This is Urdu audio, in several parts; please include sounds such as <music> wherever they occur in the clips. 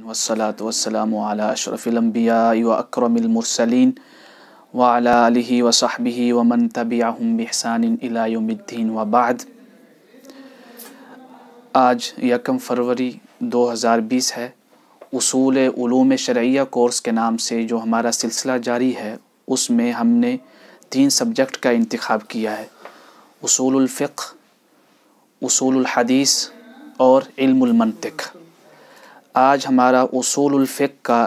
والصلاة والسلام على أشرف الأنبياء وأكرم المرسلين المرسلین آله وصحبه ومن و من إلى يوم الدين وبعد آج یکم فروری دو ہزار بیس ہے اصول علوم شرعیہ کورس کے نام سے جو ہمارا سلسلہ جاری ہے اس میں ہم نے تین سبجیکٹ کا انتخاب کیا ہے اصول الفقہ اصول الحدیث اور علم المنطق آج ہمارا اصول الفق کا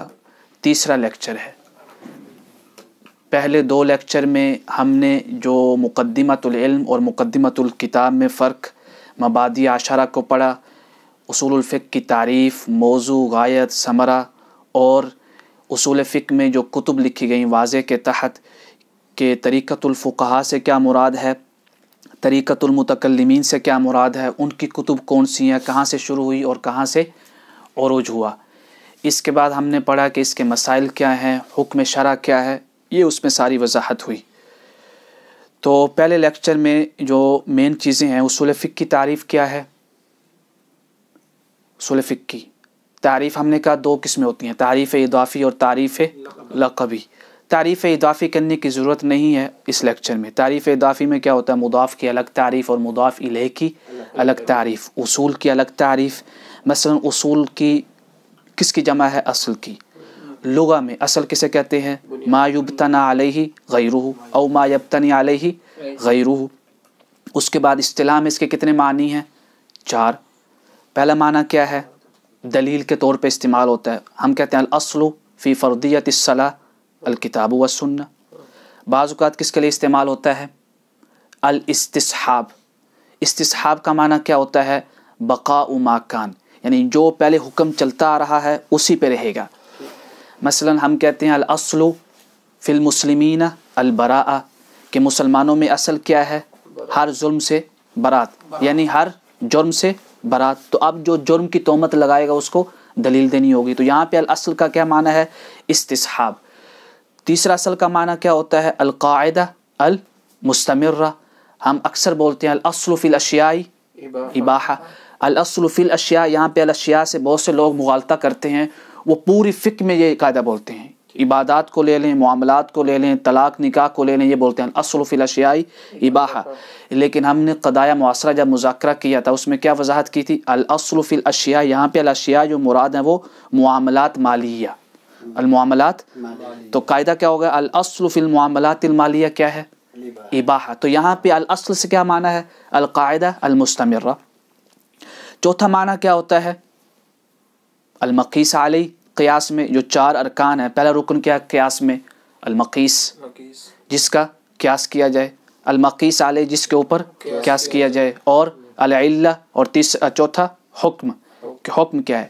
تیسرا لیکچر ہے پہلے دو لیکچر میں ہم نے جو مقدمۃ العلم اور مقدمۃ الکتاب میں فرق مبادی اعشارہ کو پڑھا اصول الفق کی تعریف موضوع غایت ثمرا اور اصول فق میں جو کتب لکھی گئیں واضح کے تحت کہ طریقت الفقہ سے کیا مراد ہے طریقت المتکلمین سے کیا مراد ہے ان کی کتب کون سی ہیں کہاں سے شروع ہوئی اور کہاں سے عروج ہوا اس کے بعد ہم نے پڑھا کہ اس کے مسائل کیا ہیں حکم شرع کیا ہے یہ اس میں ساری وضاحت ہوئی تو پہلے لیکچر میں جو مین چیزیں ہیں اصول فک کی تعریف کیا ہے اصول فک کی تعریف ہم نے کہا دو قسمیں ہوتی ہیں تعریف اضافی اور تعریف لقبی تعریف اضافی کرنے کی ضرورت نہیں ہے اس لیکچر میں تعریف اضافی میں کیا ہوتا ہے مضاف کی الگ تعریف اور مضاف الہ کی الگ تعریف اصول کی الگ تعریف مثلا اصول کی کس کی جمع ہے اصل کی لغا میں اصل کسے کہتے ہیں ما یبتنا علیہ غیرہ او ما یبتنی علیہ غیرہ اس کے بعد اصطلاح میں اس کے کتنے معنی ہیں چار پہلا معنی کیا ہے دلیل کے طور پہ استعمال ہوتا ہے ہم کہتے ہیں الاصل فی فردیت الصلاح الکتاب و سننا بعض اوقات کس کے لیے استعمال ہوتا ہے الاستصحاب استصحاب کا معنی کیا ہوتا ہے بقا کان یعنی جو پہلے حکم چلتا آ رہا ہے اسی پہ رہے گا مثلا ہم کہتے ہیں الاصل فی المسلمین البراء کہ مسلمانوں میں اصل کیا ہے ہر ظلم سے برات یعنی ہر جرم سے برات تو اب جو جرم کی تہمت لگائے گا اس کو دلیل دینی ہوگی تو یہاں پہ الاصل کا کیا معنی ہے استصحاب تیسرا اصل کا معنی کیا ہوتا ہے القاعدہ المستمرہ ہم اکثر بولتے ہیں الاصل فی الاشیائی اباحہ الاصل فی الاشیاء یہاں پہ الاشیاء سے بہت سے لوگ مغالطہ کرتے ہیں وہ پوری فکر میں یہ قاعدہ بولتے ہیں عبادات کو لے لیں معاملات کو لے لیں طلاق نکاح کو لے لیں یہ بولتے ہیں فی الاشیاء اباحہ لیکن ہم نے قدایہ معاصرہ جب مذاکرہ کیا تھا اس میں کیا وضاحت کی تھی الاصل فی الاشیاء یہاں پہ الاشیاء جو مراد ہیں وہ معاملات مالیہ المعاملات تو قاعدہ کیا ہوگا الاصل فی المعاملات المالیہ کیا ہے اباحا تو یہاں پہ الاصل سے کیا معنی ہے القاعدہ المستمرہ چوتھا معنی کیا ہوتا ہے المقیس علی قیاس میں جو چار ارکان ہیں پہلا رکن کیا قیاس میں المقیس جس کا قیاس کیا جائے المقیس علی جس کے اوپر قیاس کیا جائے اور العلہ اور تیس چوتھا حکم حکم کیا ہے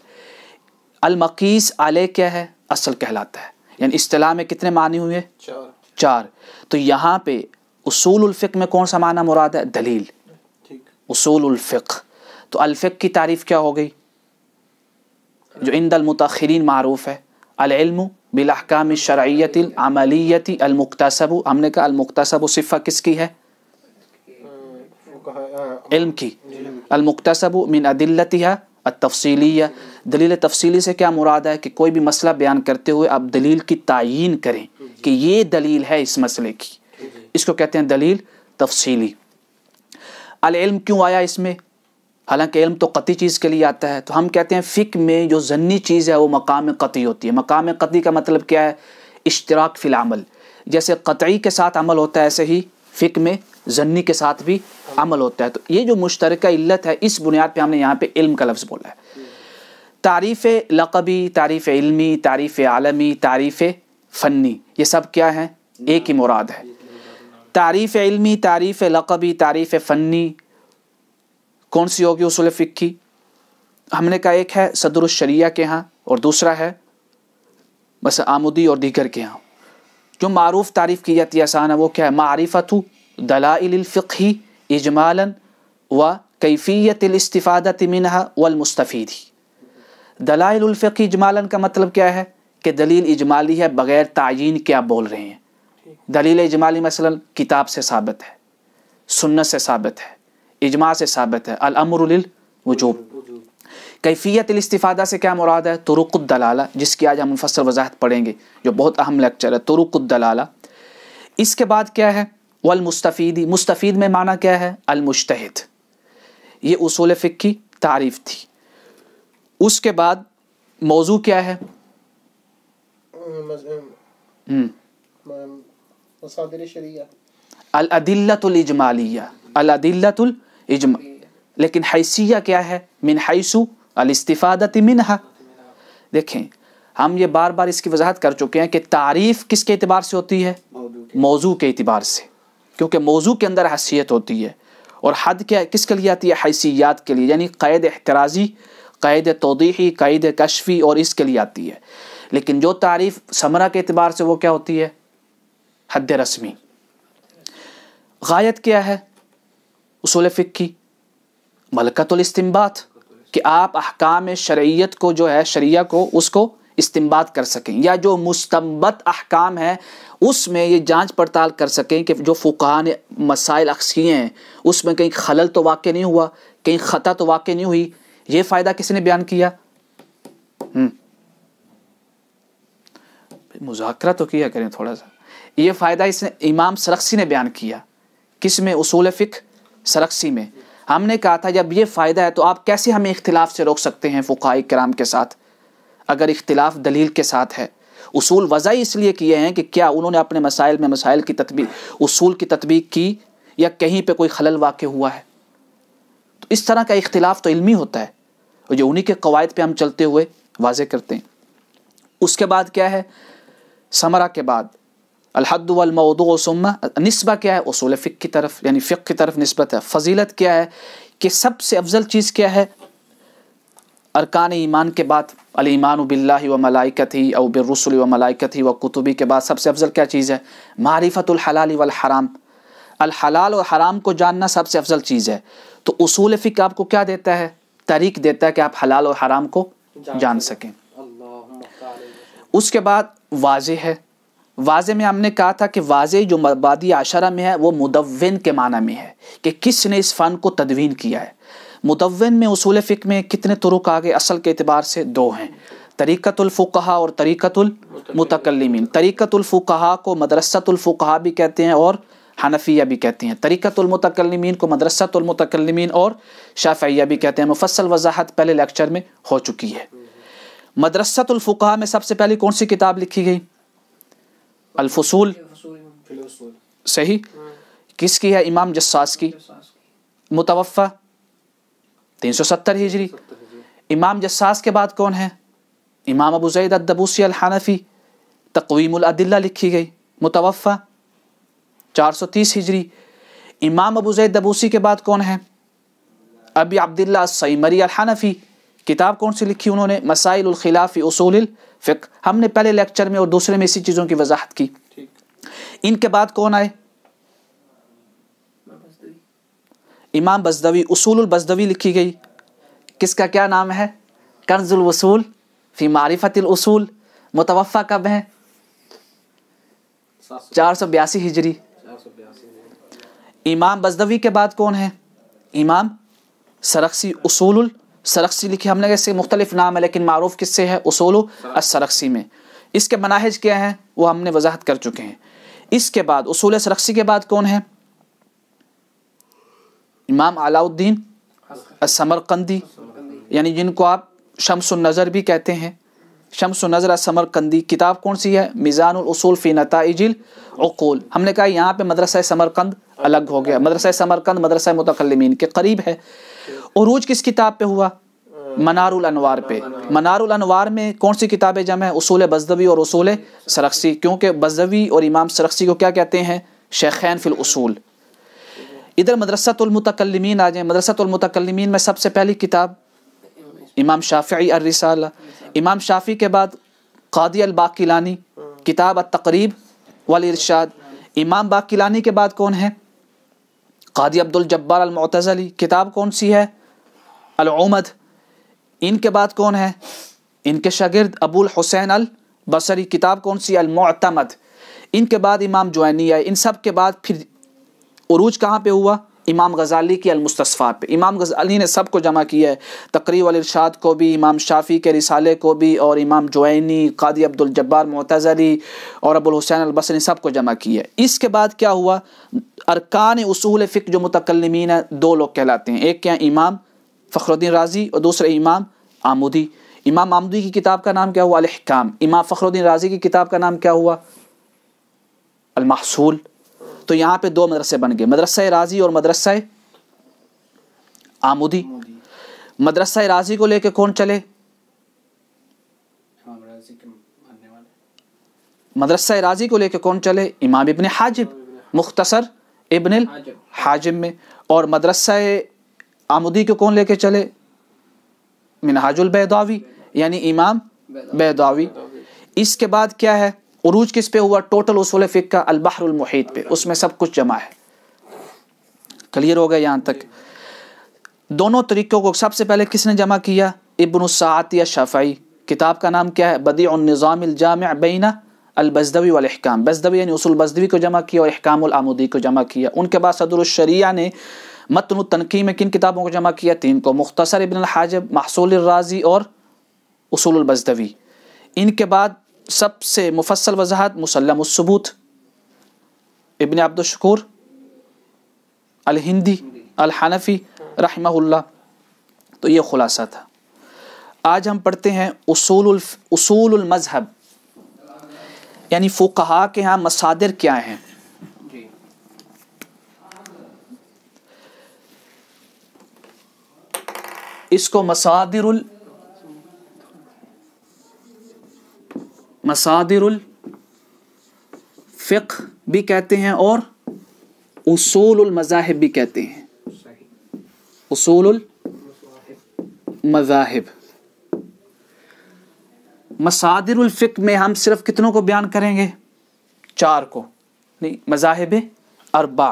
المقیس علیہ کیا ہے اصل کہلاتا ہے یعنی اصطلاح میں کتنے معنی ہوئے چار تو یہاں پہ اصول الفق میں کون سا معنی مراد ہے دلیل اصول الفق تو الفق کی تعریف کیا ہو گئی جو عند المتاخرین معروف ہے العلم بالاحکام الشرعیت العملیت المقتصب ہم نے کہا المقتصب صفہ و کس کی ہے علم کی المقتصب من ادلتها التفصیلیہ دلیل تفصیلی سے کیا مراد ہے کہ کوئی بھی مسئلہ بیان کرتے ہوئے آپ دلیل کی تعین کریں کہ یہ دلیل ہے اس مسئلے کی اس کو کہتے ہیں دلیل تفصیلی العلم کیوں آیا اس میں حالانکہ علم تو قطعی چیز کے لیے آتا ہے تو ہم کہتے ہیں فک میں جو ضنی چیز ہے وہ مقام قطعی ہوتی ہے مقام قطعی کا مطلب کیا ہے اشتراک فی العمل جیسے قطعی کے ساتھ عمل ہوتا ہے ایسے ہی فک میں ضنی کے ساتھ بھی عمل ہوتا ہے تو یہ جو مشترکہ علت ہے اس بنیاد پہ ہم نے یہاں پہ علم کا لفظ بولا ہے تعریف لقبی تعریف علمی تعریف عالمی تعریف فنی یہ سب کیا ہیں ایک ہی مراد ہے تعریف علمی تعریف لقبی تعریف فنی کون سی ہوگی اصول فقہ کی ہم نے کہا ایک ہے صدر الشریعہ کے ہاں اور دوسرا ہے بس آمودی اور دیگر کے ہاں جو معروف تعریف کی جاتی آسان ہے ہے وہ کیا معرفت دلائل و الاستفادت منہا والمستفید دلائل الفقہ اجمالا کا مطلب کیا ہے کہ دلیل اجمالی ہے بغیر تعین کیا بول رہے ہیں دلیل اجمالی مثلا کتاب سے ثابت ہے سنت سے ثابت ہے اجماع سے ثابت ہے الامر للوجوب کیفیت الاستفادہ سے کیا مراد ہے طرق الدلالہ جس کی آج ہم مفصل وضاحت پڑھیں گے جو بہت اہم لیکچر ہے طرق الدلالہ اس کے بعد کیا ہے والمستفیدی مستفید میں معنی کیا ہے المشتہد یہ اصول فقہ کی تعریف تھی اس کے بعد موضوع کیا ہے مصادر الاجمالیہ الدلّۃ الجم لیکن حیثیہ کیا ہے من حیثو الاستفادت منہا دیکھیں ہم یہ بار بار اس کی وضاحت کر چکے ہیں کہ تعریف کس کے اعتبار سے ہوتی ہے موضوع کے اعتبار سے کیونکہ موضوع کے اندر حیثیت ہوتی ہے اور حد کیا کس کے لیے آتی ہے حیثیات کے لیے یعنی قید احترازی قید توضیحی قید کشفی اور اس کے لیے آتی ہے لیکن جو تعریف ثمرہ کے اعتبار سے وہ کیا ہوتی ہے حد رسمی غایت کیا ہے اصول فک کی ملکت الاستمبات کہ آپ احکام شریعت کو جو ہے شریعہ کو اس کو استمباد کر سکیں یا جو مستمبت احکام ہے اس میں یہ جانچ پڑتال کر سکیں کہ جو فقان مسائل اکثیے ہیں اس میں کہیں خلل تو واقع نہیں ہوا کہیں خطا تو واقع نہیں ہوئی یہ فائدہ کسی نے بیان کیا مذاکرہ تو کیا کریں تھوڑا سا یہ فائدہ اس نے امام سرخسی نے بیان کیا کس میں اصول فقہ سرکسی میں ہم نے کہا تھا جب یہ فائدہ ہے تو آپ کیسے ہمیں اختلاف سے روک سکتے ہیں فقائی کرام کے ساتھ اگر اختلاف دلیل کے ساتھ ہے اصول وضعی اس لیے کیے ہیں کہ کیا انہوں نے اپنے مسائل میں مسائل کی تطبیق اصول کی تطبیق کی یا کہیں پہ کوئی خلل واقع ہوا ہے تو اس طرح کا اختلاف تو علمی ہوتا ہے اور جو انہی کے قواعد پہ ہم چلتے ہوئے واضح کرتے ہیں اس کے بعد کیا ہے سمرہ کے بعد الحد والموضوع ثم نسبہ کیا ہے اصول فقہ کی طرف یعنی فقہ کی طرف نسبت ہے فضیلت کیا ہے کہ سب سے افضل چیز کیا ہے ارکان ایمان کے بعد الایمان باللہ و ملائکت ہی بالرسل و ملائکت ہی و کتبی کے بعد سب سے افضل کیا چیز ہے معرفت الحلال والحرام الحلال حرام کو جاننا سب سے افضل چیز ہے تو اصول فقہ آپ کو کیا دیتا ہے طریق دیتا ہے کہ آپ حلال حرام کو جان سکیں اس کے بعد واضح ہے واضح میں ہم نے کہا تھا کہ واضح جو مبادی عشرہ میں ہے وہ مدون کے معنی میں ہے کہ کس نے اس فن کو تدوین کیا ہے مدون میں اصول فکر میں کتنے طرق آگے اصل کے اعتبار سے دو ہیں طریقت الفقہ اور طریقت المتقلمین طریقت الفقہ کو مدرسۃ الفقہ بھی کہتے ہیں اور حنفیہ بھی کہتے ہیں طریقت المتقلمین کو مدرسۃ المتکلمین اور شافعیہ بھی کہتے ہیں مفصل وضاحت پہلے لیکچر میں ہو چکی ہے مدرسۃ الفقہ میں سب سے پہلے کون سی کتاب لکھی گئی الفصول صحیح کس کی ہے امام جساس کی متوفع تین سو ستر ہجری امام جساس کے بعد کون ہے امام ابو زید الدبوسی الحانفی تقویم العدلہ لکھی گئی متوفع چار سو تیس ہجری امام ابو زید دبوسی کے بعد کون ہے ابی عبداللہ السیمری الحانفی کتاب کون سی لکھی انہوں نے مسائل الخلافی اصول فقہ ہم نے پہلے لیکچر میں اور دوسرے میں اسی چیزوں کی وضاحت کی ان کے بعد کون آئے امام بزدوی اصول البزدوی لکھی گئی کس کا کیا نام ہے کنز الوصول فی معرفت الاصول متوفع کب ہیں چار سو بیاسی ہجری امام بزدوی کے بعد کون ہے امام سرخسی اصول ال سرخسی لکھی ہم نے اس کے مختلف نام ہے لیکن معروف کس سے ہے اصول و میں اس کے مناہج کیا ہیں وہ ہم نے وضاحت کر چکے ہیں اس کے بعد اصول سرخسی کے بعد کون ہے امام علاء الدین السمرقندی یعنی جن کو آپ شمس النظر بھی کہتے ہیں شمس النظر السمرقندی کتاب کون سی ہے میزان الاصول فی نتائج العقول ہم نے کہا یہاں پہ مدرسہ سمرقند الگ ہو گیا مدرسہ سمرقند مدرسہ متقلمین کے قریب ہے عروج کس کتاب پہ ہوا منار الانوار پہ منار الانوار میں کون سی کتابیں جمع ہیں اصول بزدوی اور اصول سرخسی کیونکہ بزدوی اور امام سرخسی کو کیا کہتے ہیں شیخین فی الاصول ادھر مدرسۃ المتکلمین آ جائیں مدرسۃ المتکلمین میں سب سے پہلی کتاب امام شافعی الرسالہ امام شافی کے بعد قادی الباقیلانی کتاب التقریب والارشاد امام باقیلانی کے بعد کون ہے قادی عبد الجبار المعتزلی کتاب کون سی ہے العمد ان کے بعد کون ہے ان کے شاگرد ابو الحسین البصری کتاب کون سی المعتمد ان کے بعد امام جوینی آئے ان سب کے بعد پھر عروج کہاں پہ ہوا امام غزالی کی المستصفیٰ پہ امام غزالی نے سب کو جمع کیا ہے تقریب الارشاد کو بھی امام شافی کے رسالے کو بھی اور امام جوینی قادی عبد الجبار معتظری اور ابو الحسین نے سب کو جمع کیا ہے اس کے بعد کیا ہوا ارکان اصول فکر جو متقلمین ہیں دو لوگ کہلاتے ہیں ایک کیا امام فخر الدین رازی اور دوسرے امام آمودی امام آمودی کی کتاب کا نام کیا ہوا الحکام امام فخر الدین رازی کی کتاب کا نام کیا ہوا المحصول تو یہاں پہ دو مدرسے بن گئے مدرسہ رازی اور مدرسہ آمودی مدرسہ رازی کو لے کے کون چلے مدرسہ رازی کو لے کے کون چلے امام ابن حاجب مختصر ابن الحاجب میں اور مدرسہ آمودی کون لے کے چلے منہاج البیداوی یعنی امام بیداوی اس کے بعد کیا ہے عروج کس پہ ہوا ٹوٹل اصول کا البحر المحیط پہ اس میں سب کچھ جمع ہے کلیئر ہو گیا یہاں تک دونوں طریقوں کو سب سے پہلے کس نے جمع کیا ابن الساط یا شفائی کتاب کا نام کیا ہے بدیع النظام الجامع بین البزدوی والاحکام بزدوی یعنی اصول بزدوی کو جمع کیا اور احکام العمودی کو جمع کیا ان کے بعد صدر الشریعہ نے متن تنقی میں کن کتابوں کو جمع کیا تین کو مختصر ابن الحاجب محصول الرازی اور اصول البزدوی ان کے بعد سب سے مفصل وضاحت مسلم الثبوت ابن عبد الشکور الہندی الحنفی رحمہ اللہ تو یہ خلاصہ تھا آج ہم پڑھتے ہیں اصول الف اصول المذہب یعنی فقہا کے ہاں مسادر کیا ہیں اس کو مسادر مسادر الفق بھی کہتے ہیں اور اصول المذاہب بھی کہتے ہیں اصول المذاہب مسادر الفق میں ہم صرف کتنوں کو بیان کریں گے چار کو نہیں مذاہب اربا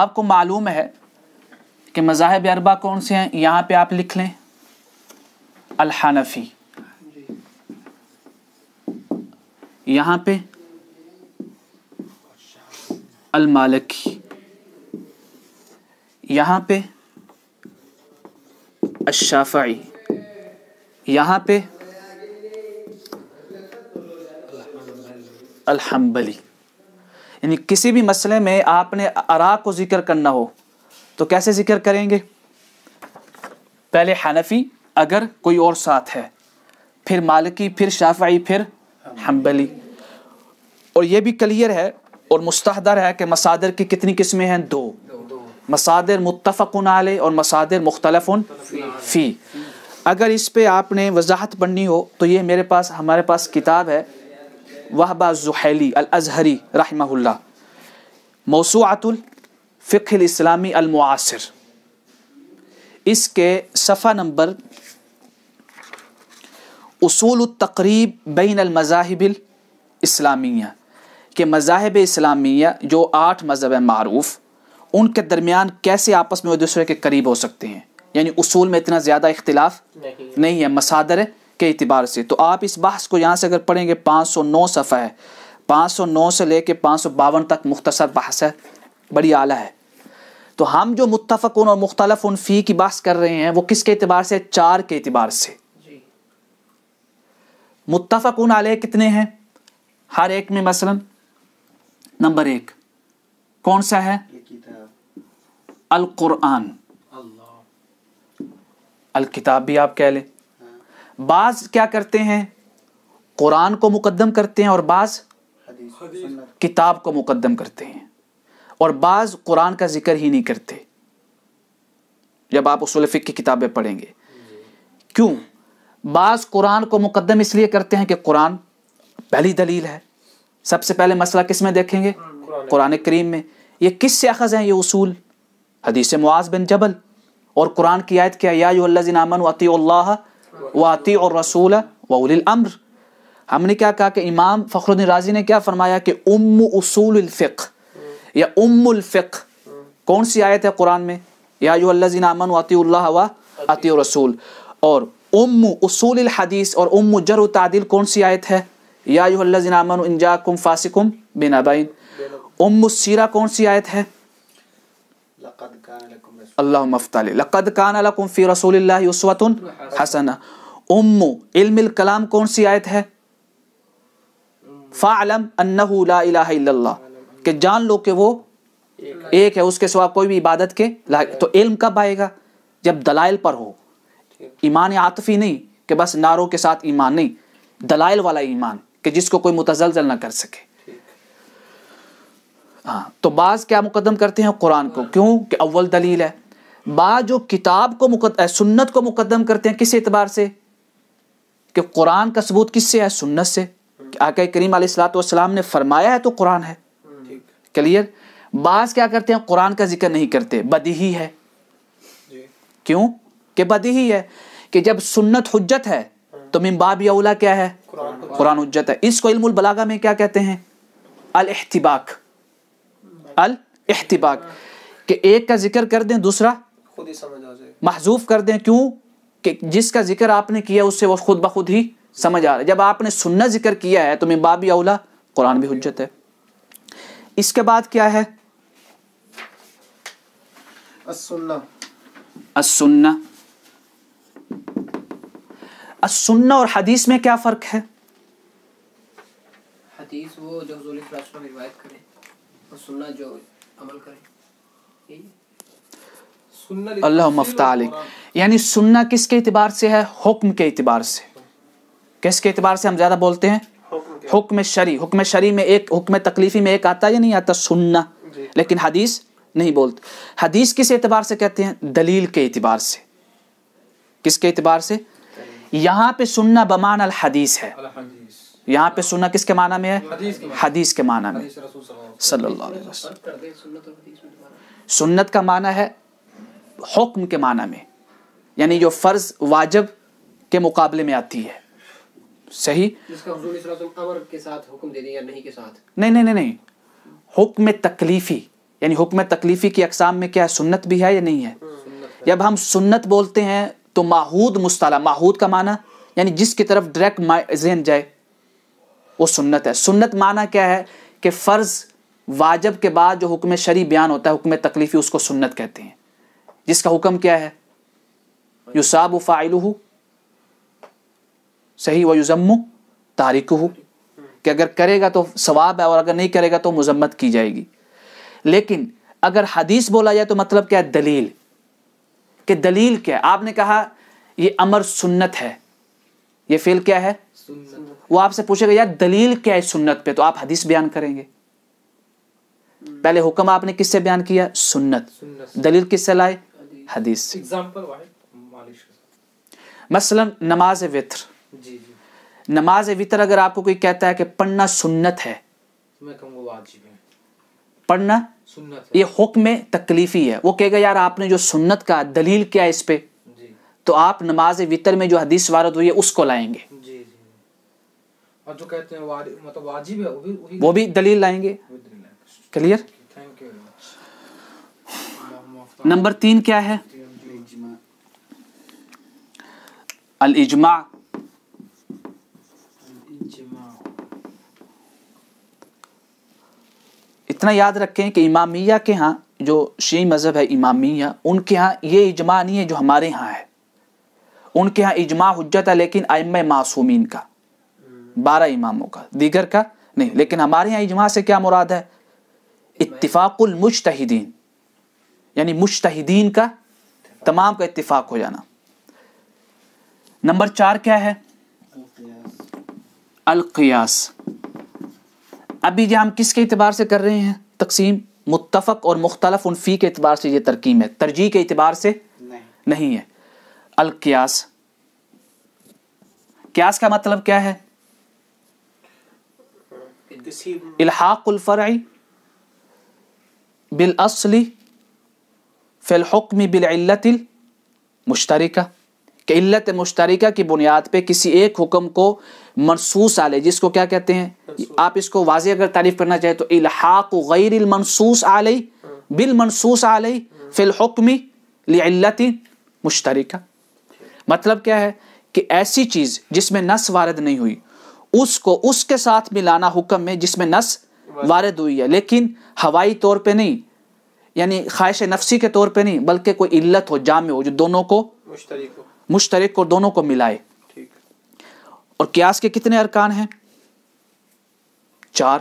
آپ کو معلوم ہے کہ مذاہب اربا کون سے ہیں یہاں پہ آپ لکھ لیں الحانفی یہاں پہ المالکی یہاں پہ الشافعی یہاں پہ الحمبلی یعنی کسی بھی مسئلے میں آپ نے ارا کو ذکر کرنا ہو تو کیسے ذکر کریں گے پہلے حنفی اگر کوئی اور ساتھ ہے پھر مالکی پھر شافعی پھر حنبلی اور یہ بھی کلیئر ہے اور مستحدر ہے کہ مسادر کی کتنی قسمیں ہیں دو مسادر متفقن علیہ اور مسادر مختلف فی اگر اس پہ آپ نے وضاحت پڑھنی ہو تو یہ میرے پاس ہمارے پاس کتاب ہے وحبہ زحیلی الازہری رحمہ اللہ موسوعت ال فقہ الاسلامی المعاصر اس کے صفحہ نمبر اصول التقریب بین المذاہب الاسلامیہ کہ مذاہب اسلامیہ جو آٹھ مذہب ہیں معروف ان کے درمیان کیسے آپس میں وہ دوسرے کے قریب ہو سکتے ہیں یعنی اصول میں اتنا زیادہ اختلاف نہیں ہے مسادر کے اعتبار سے تو آپ اس بحث کو یہاں سے اگر پڑھیں گے پانچ سو نو صفحہ ہے پانچ سو نو سے لے کے پانچ سو باون تک مختصر بحث ہے بڑی اعلیٰ ہے تو ہم جو متفقن اور مختلف ان فی کی بحث کر رہے ہیں وہ کس کے اعتبار سے چار کے اعتبار سے جی۔ متفقن علیہ کتنے ہیں ہر ایک میں مثلا نمبر ایک کون سا ہے القرآن الکتاب بھی آپ کہہ لیں ہاں۔ بعض کیا کرتے ہیں قرآن کو مقدم کرتے ہیں اور بعض کتاب کو مقدم کرتے ہیں اور بعض قرآن کا ذکر ہی نہیں کرتے جب آپ اصول فقہ کی کتابیں پڑھیں گے کیوں بعض قرآن کو مقدم اس لیے کرتے ہیں کہ قرآن پہلی دلیل ہے سب سے پہلے مسئلہ کس میں دیکھیں گے قرآن کریم میں یہ کس سے اخذ ہیں یہ اصول حدیث معاذ بن جبل اور قرآن کی آیت کیا یا اللہ یاسول ولی الامر ہم نے کیا کہا کہ امام فخر الدین رازی نے کیا فرمایا کہ ام اصول الفقہ یا ام الفقہ کون سی آیت ہے قرآن میں یا یو اللہ زین امن عطی اللہ و عطی رسول اور ام اصول الحدیث اور ام جر و تعدیل کون سی آیت ہے یا یو اللہ زین امن انجاکم فاسکم بنا بین ام السیرہ کون سی آیت ہے اللہ مفتال لقد کان لکم فی رسول اللہ اسوۃ حسنہ ام علم الکلام کون سی آیت ہے فعلم انہو لا الہ الا اللہ کہ جان لو کہ وہ ایک ہے اس کے سوا کوئی بھی عبادت کے تو علم کب آئے گا جب دلائل پر ہو ایمان عاطفی نہیں کہ بس ناروں کے ساتھ ایمان نہیں دلائل والا ایمان کہ جس کو کوئی متزلزل نہ کر سکے ہاں، تو بعض کیا مقدم کرتے ہیں قرآن کو کیوں کہ اول دلیل ہے بعض جو کتاب کو مقدم سنت کو مقدم کرتے ہیں کس اعتبار سے کہ قرآن کا ثبوت کس سے ہے سنت سے آقا کریم علیہ السلاۃ والسلام نے فرمایا ہے تو قرآن ہے بعض کیا کرتے ہیں قرآن کا ذکر نہیں کرتے بدی ہے جی۔ کیوں کہ بدی ہے کہ جب سنت حجت ہے تو ممباب اولا کیا ہے قرآن حجت ہے اس کو علم البلاغہ میں کیا کہتے ہیں الاحتباق الاحتباق کہ ایک کا ذکر کر دیں دوسرا محضوف کر دیں کیوں کہ جس کا ذکر آپ نے کیا اس سے وہ خود بخود ہی سمجھ آ رہا ہے جب آپ نے سنت ذکر کیا ہے تو ممباب اولا قرآن بھی حجت ہے اس کے بعد کیا ہے السنہ اور حدیث میں کیا فرق ہے حدیث وہ جو روایت اللہ مفت یعنی سننا کس کے اعتبار سے ہے حکم کے اعتبار سے کس کے اعتبار سے ہم زیادہ بولتے ہیں حکم شری حکم شری میں ایک حکم تکلیفی میں ایک آتا یا یعنی نہیں آتا سننا جی۔ لیکن حدیث نہیں بولتے حدیث کس اعتبار سے کہتے ہیں دلیل کے اعتبار سے کس کے اعتبار سے یہاں پہ سننا بمان الحدیث ہے یہاں پہ سننا کس کے معنی میں ہے حدیث کے معنی میں صلی اللہ علیہ وسلم سنت کا معنی ہے حکم کے معنی میں یعنی جو فرض واجب کے مقابلے میں آتی ہے صحیح نہیں نہیں نہیں حکم تکلیفی یعنی حکم تکلیفی کی اقسام میں کیا ہے سنت بھی ہے یا نہیں ہے ہاں، جب ہم سنت بولتے ہیں تو ماہود مصطلح ماہود کا معنی یعنی جس کی طرف ڈائریکٹ ذہن جائے وہ سنت ہے سنت معنی کیا ہے کہ فرض واجب کے بعد جو حکم شری بیان ہوتا ہے حکم تکلیفی اس کو سنت کہتے ہیں جس کا حکم کیا ہے ہاں۔ یوساب و صحیح و یزم تاریخ ہو کہ اگر کرے گا تو ثواب ہے اور اگر نہیں کرے گا تو مذمت کی جائے گی لیکن اگر حدیث بولا جائے تو مطلب کیا ہے دلیل کہ دلیل کیا آپ نے کہا یہ امر سنت ہے یہ فیل کیا ہے وہ آپ سے پوچھے گا یار دلیل کیا ہے سنت پہ تو آپ حدیث بیان کریں گے پہلے حکم آپ نے کس سے بیان کیا سنت دلیل کس سے لائے حدیث مثلا نماز وطر جی، جی۔ نماز وطر اگر آپ کو کوئی کہتا ہے کہ پڑھنا سنت ہے پڑھنا سنت یہ حکم تکلیفی ہے وہ کہے گا یار آپ نے جو سنت کا دلیل کیا اس پہ جی۔ تو آپ نماز وطر میں جو حدیث وارد ہوئی ہے اس کو لائیں گے اور جو کہتے ہیں مطلب واجب ہے وہ بھی دلیل لائیں گے کلیئر نمبر تین کیا ہے الاجماع اتنا یاد رکھیں کہ امامیہ کے ہاں جو شیعی مذہب ہے امامیہ ان کے ہاں یہ اجماع نہیں ہے جو ہمارے ہاں ہاں ہے ان کے ہاں اجماع حجت ہے لیکن معصومین کا بارہ اماموں کا دیگر کا نہیں لیکن ہمارے ہاں اجماع سے کیا مراد ہے اتفاق المشتحدین یعنی مشتحدین کا تمام کا اتفاق ہو جانا نمبر چار کیا ہے القیاس ابھی یہ ہم کس کے اعتبار سے کر رہے ہیں تقسیم متفق اور مختلف انفی کے اعتبار سے یہ ترکیم ہے ترجیح کے اعتبار سے نہیں ہے القیاس قیاس کا مطلب کیا ہے الحاق الفرعی بالاصلی فی الحکم بالعلت مشترکہ کہ علت مشترکہ کی بنیاد پہ کسی ایک حکم کو منصوص آلے جس کو کیا کہتے ہیں آپ اس کو واضح اگر تعریف کرنا چاہیں تو الحاق غیر ہاں. ہاں. لعلت علیہ مطلب کیا ہے کہ ایسی چیز جس میں نس وارد نہیں ہوئی اس کو اس کے ساتھ ملانا حکم میں جس میں نس وارد ہوئی ہے لیکن ہوائی طور پہ نہیں یعنی خواہش نفسی کے طور پہ نہیں بلکہ کوئی علت ہو جامع ہو جو دونوں کو مشترک اور دونوں کو ملائے اور قیاس کے کتنے ارکان ہیں چار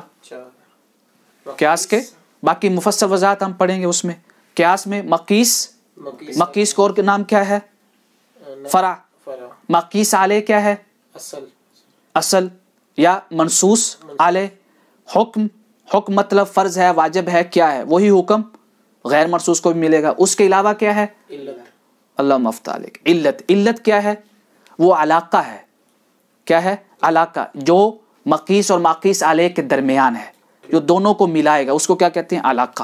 قیاس کے باقی مفصل وضاحت ہم پڑھیں گے اس میں قیاس میں مقیس مقیس کو اور نام کیا ہے فرا مقیس آلے کیا ہے اصل اصل یا منصوص آلے حکم حکم مطلب فرض ہے واجب ہے کیا ہے وہی حکم غیر مرسوس کو بھی ملے گا اس کے علاوہ کیا ہے اللہ علت علت کیا ہے وہ علاقہ ہے کیا ہے علاقہ جو مقیس اور مقیس علیہ کے درمیان ہے جو دونوں کو ملائے گا اس کو کیا کہتے ہیں علاقہ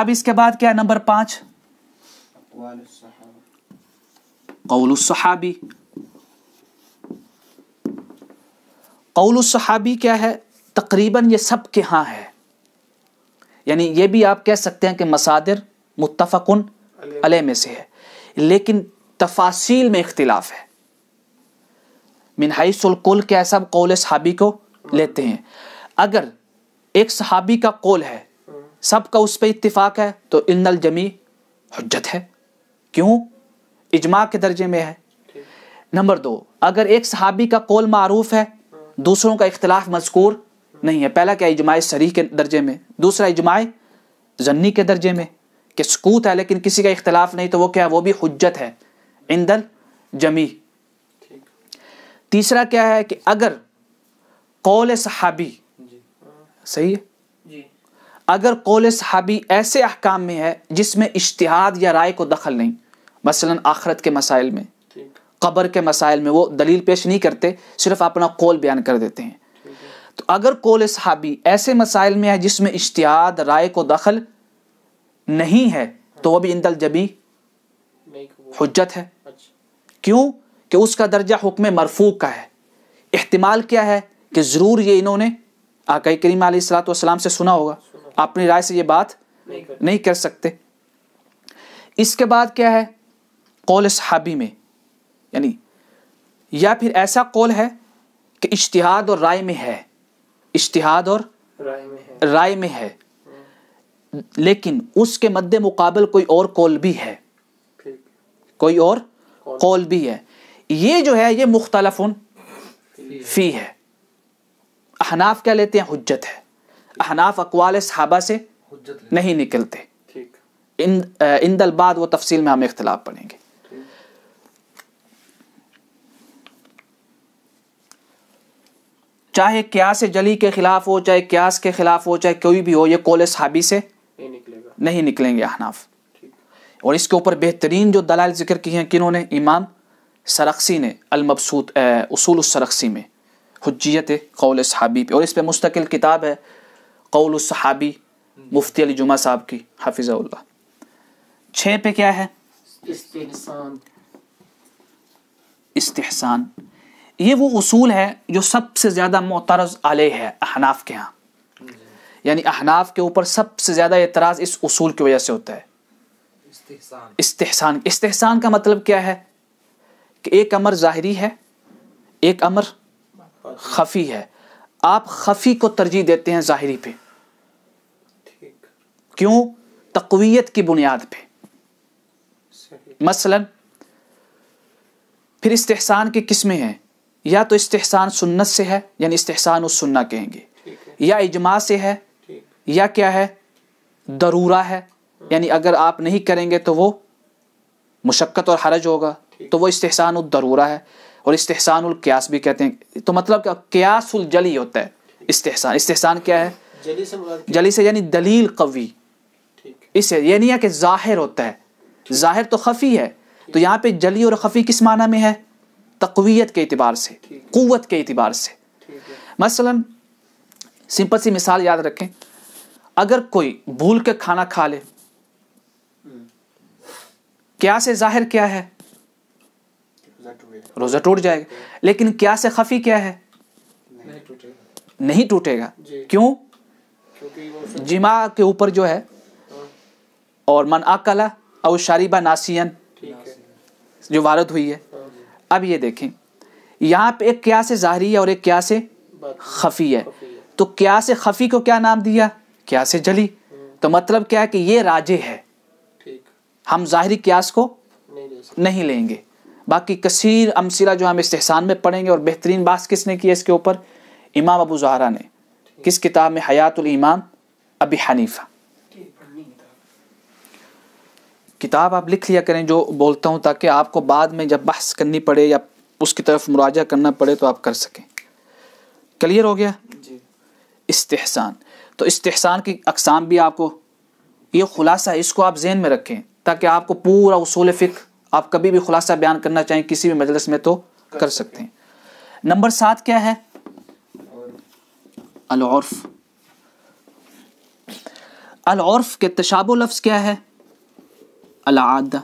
اب اس کے بعد کیا ہے نمبر پانچ قول الصحابی قول الصحابی کیا ہے تقریباً یہ سب کے ہاں ہے یعنی یہ بھی آپ کہہ سکتے ہیں کہ مسادر متفقن علیہ میں سے ہے لیکن تفاصیل میں اختلاف ہے منہائی القول کول کیا سب قول صحابی کو لیتے ہیں اگر ایک صحابی کا قول ہے سب کا اس پہ اتفاق ہے تو ان الجمی حجت ہے کیوں اجماع کے درجے میں ہے نمبر دو اگر ایک صحابی کا قول معروف ہے دوسروں کا اختلاف مذکور نہیں ہے پہلا کیا اجماع سریح کے درجے میں دوسرا اجماع زنی کے درجے میں کہ سکوت ہے لیکن کسی کا اختلاف نہیں تو وہ کیا ہے وہ بھی حجت ہے جمی تیسرا کیا ہے کہ اگر قول صحابی صحیح ہے جی۔ اگر قول صحابی ایسے احکام میں ہے جس میں اشتہاد یا رائے کو دخل نہیں مثلا آخرت کے مسائل میں قبر کے مسائل میں وہ دلیل پیش نہیں کرتے صرف اپنا قول بیان کر دیتے ہیں تو اگر قول صحابی ایسے مسائل میں ہے جس میں اشتہاد رائے کو دخل نہیں ہے تو وہ بھی اندل جبی حجت ہے اچھا۔ کیوں کہ اس کا درجہ حکم مرفوع کا ہے احتمال کیا ہے کہ ضرور یہ انہوں نے آقا کریم علیہ السلاۃ والسلام سے سنا ہوگا اپنی رائے سے یہ بات نہیں کر سکتے اس کے بعد کیا ہے قول صحابی میں یعنی یا پھر ایسا قول ہے کہ اشتہاد اور رائے میں ہے اشتہاد اور رائے میں ہے لیکن اس کے مد مقابل کوئی اور کال بھی ہے کوئی اور کال بھی ہے یہ جو ہے یہ مختلف فی ہے احناف کیا لیتے ہیں حجت ہے احناف اقوال صحابہ سے نہیں نکلتے ان دل بعد وہ تفصیل میں ہم اختلاف پڑھیں گے چاہے قیاس جلی کے خلاف ہو چاہے قیاس کے خلاف ہو چاہے کوئی بھی ہو یہ کول صحابی سے نہیں نکلیں گے احناف اور اس کے اوپر بہترین جو دلائل ذکر کی ہیں کنہوں نے امام سرخسی نے المبسوط اصول السرقسی میں حجیت قول صحابی پہ اور اس پہ مستقل کتاب ہے قول الصحابی مفتی علی جمعہ صاحب کی حافظ اللہ چھ پہ کیا ہے استحسان استحسان یہ وہ اصول ہے جو سب سے زیادہ معترض علیہ ہے احناف کے ہاں یعنی احناف کے اوپر سب سے زیادہ اعتراض اس اصول کی وجہ سے ہوتا ہے استحصان استحصان کا مطلب کیا ہے کہ ایک امر ظاہری ہے ایک امر خفی ہے آپ خفی کو ترجیح دیتے ہیں ظاہری پہ کیوں تقویت کی بنیاد پہ مثلا پھر استحصان کے کس میں یا تو استحصان سنت سے ہے یعنی استحصان سننا کہیں گے یا اجماع سے ہے یا کیا ہے درورہ ہے یعنی اگر آپ نہیں کریں گے تو وہ مشقت اور حرج ہوگا تو وہ استحصان الدرورہ ہے اور استحصان القیاس بھی کہتے ہیں تو مطلب کہ قیاس الجلی ہوتا ہے استحصان استحصان کیا ہے جلی سے یعنی دلیل قوی اس سے یعنی ہے کہ ظاہر ہوتا ہے ظاہر تو خفی ہے تو یہاں پہ جلی اور خفی کس معنی میں ہے تقویت کے اعتبار سے قوت کے اعتبار سے مثلا سمپل سی مثال یاد رکھیں اگر کوئی بھول کے کھانا کھا لے کیا سے ظاہر کیا ہے روزہ ٹوٹ جائے گا لیکن کیا سے خفی کیا ہے نہیں ٹوٹے گا جی۔ کیوں جمع کے اوپر جو ہے اور من آکلا اوشاری ناسین جو وارد ہوئی ہے ہاں جی۔ اب یہ دیکھیں یہاں پہ ایک کیا سے ظاہری ہے اور ایک کیا کیا سے سے خفی خفی ہے تو کو کیا نام دیا سے جلی تو مطلب کیا ہے کہ یہ راجے ہے ہم ظاہری کو نہیں لیں گے باقی کثیر جو ہم استحسان میں پڑھیں گے اور بہترین بات کس نے کی اس کے اوپر امام ابو زہرا نے کس کتاب میں حیات الامام ابی حنیفہ کتاب آپ لکھ لیا کریں جو بولتا ہوں تاکہ آپ کو بعد میں جب بحث کرنی پڑے یا اس کی طرف مراجہ کرنا پڑے تو آپ کر سکیں کلیئر ہو گیا جی۔ استحسان تو استحسان کی اقسام بھی آپ کو یہ خلاصہ ہے اس کو آپ ذہن میں رکھیں تاکہ آپ کو پورا اصول فکر آپ کبھی بھی خلاصہ بیان کرنا چاہیں کسی بھی مجلس میں تو کر سکتے ہیں نمبر سات کیا ہے العرف العرف کے تشاب لفظ کیا ہے العادہ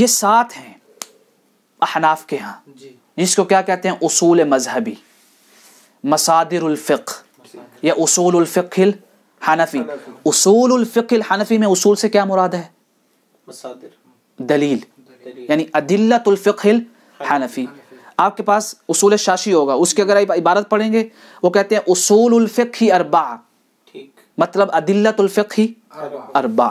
یہ سات ہیں احناف کے ہاں جی۔ جس کو کیا کہتے ہیں اصول مذہبی मसादिर उलफ़िक या उसूल उलफ़िक हनफी उसूल उलफ़िक हनफी में उसूल से क्या मुराद है दलील यानी अदिल्लतुल्फ़िक हनफी आपके पास उसूल शाशी होगा उसके अगर आप इबारत पढ़ेंगे वो कहते हैं उसूल उलफ़िक ही अरबा मतलब अदिल्लतुल्फ़िक ही अरबा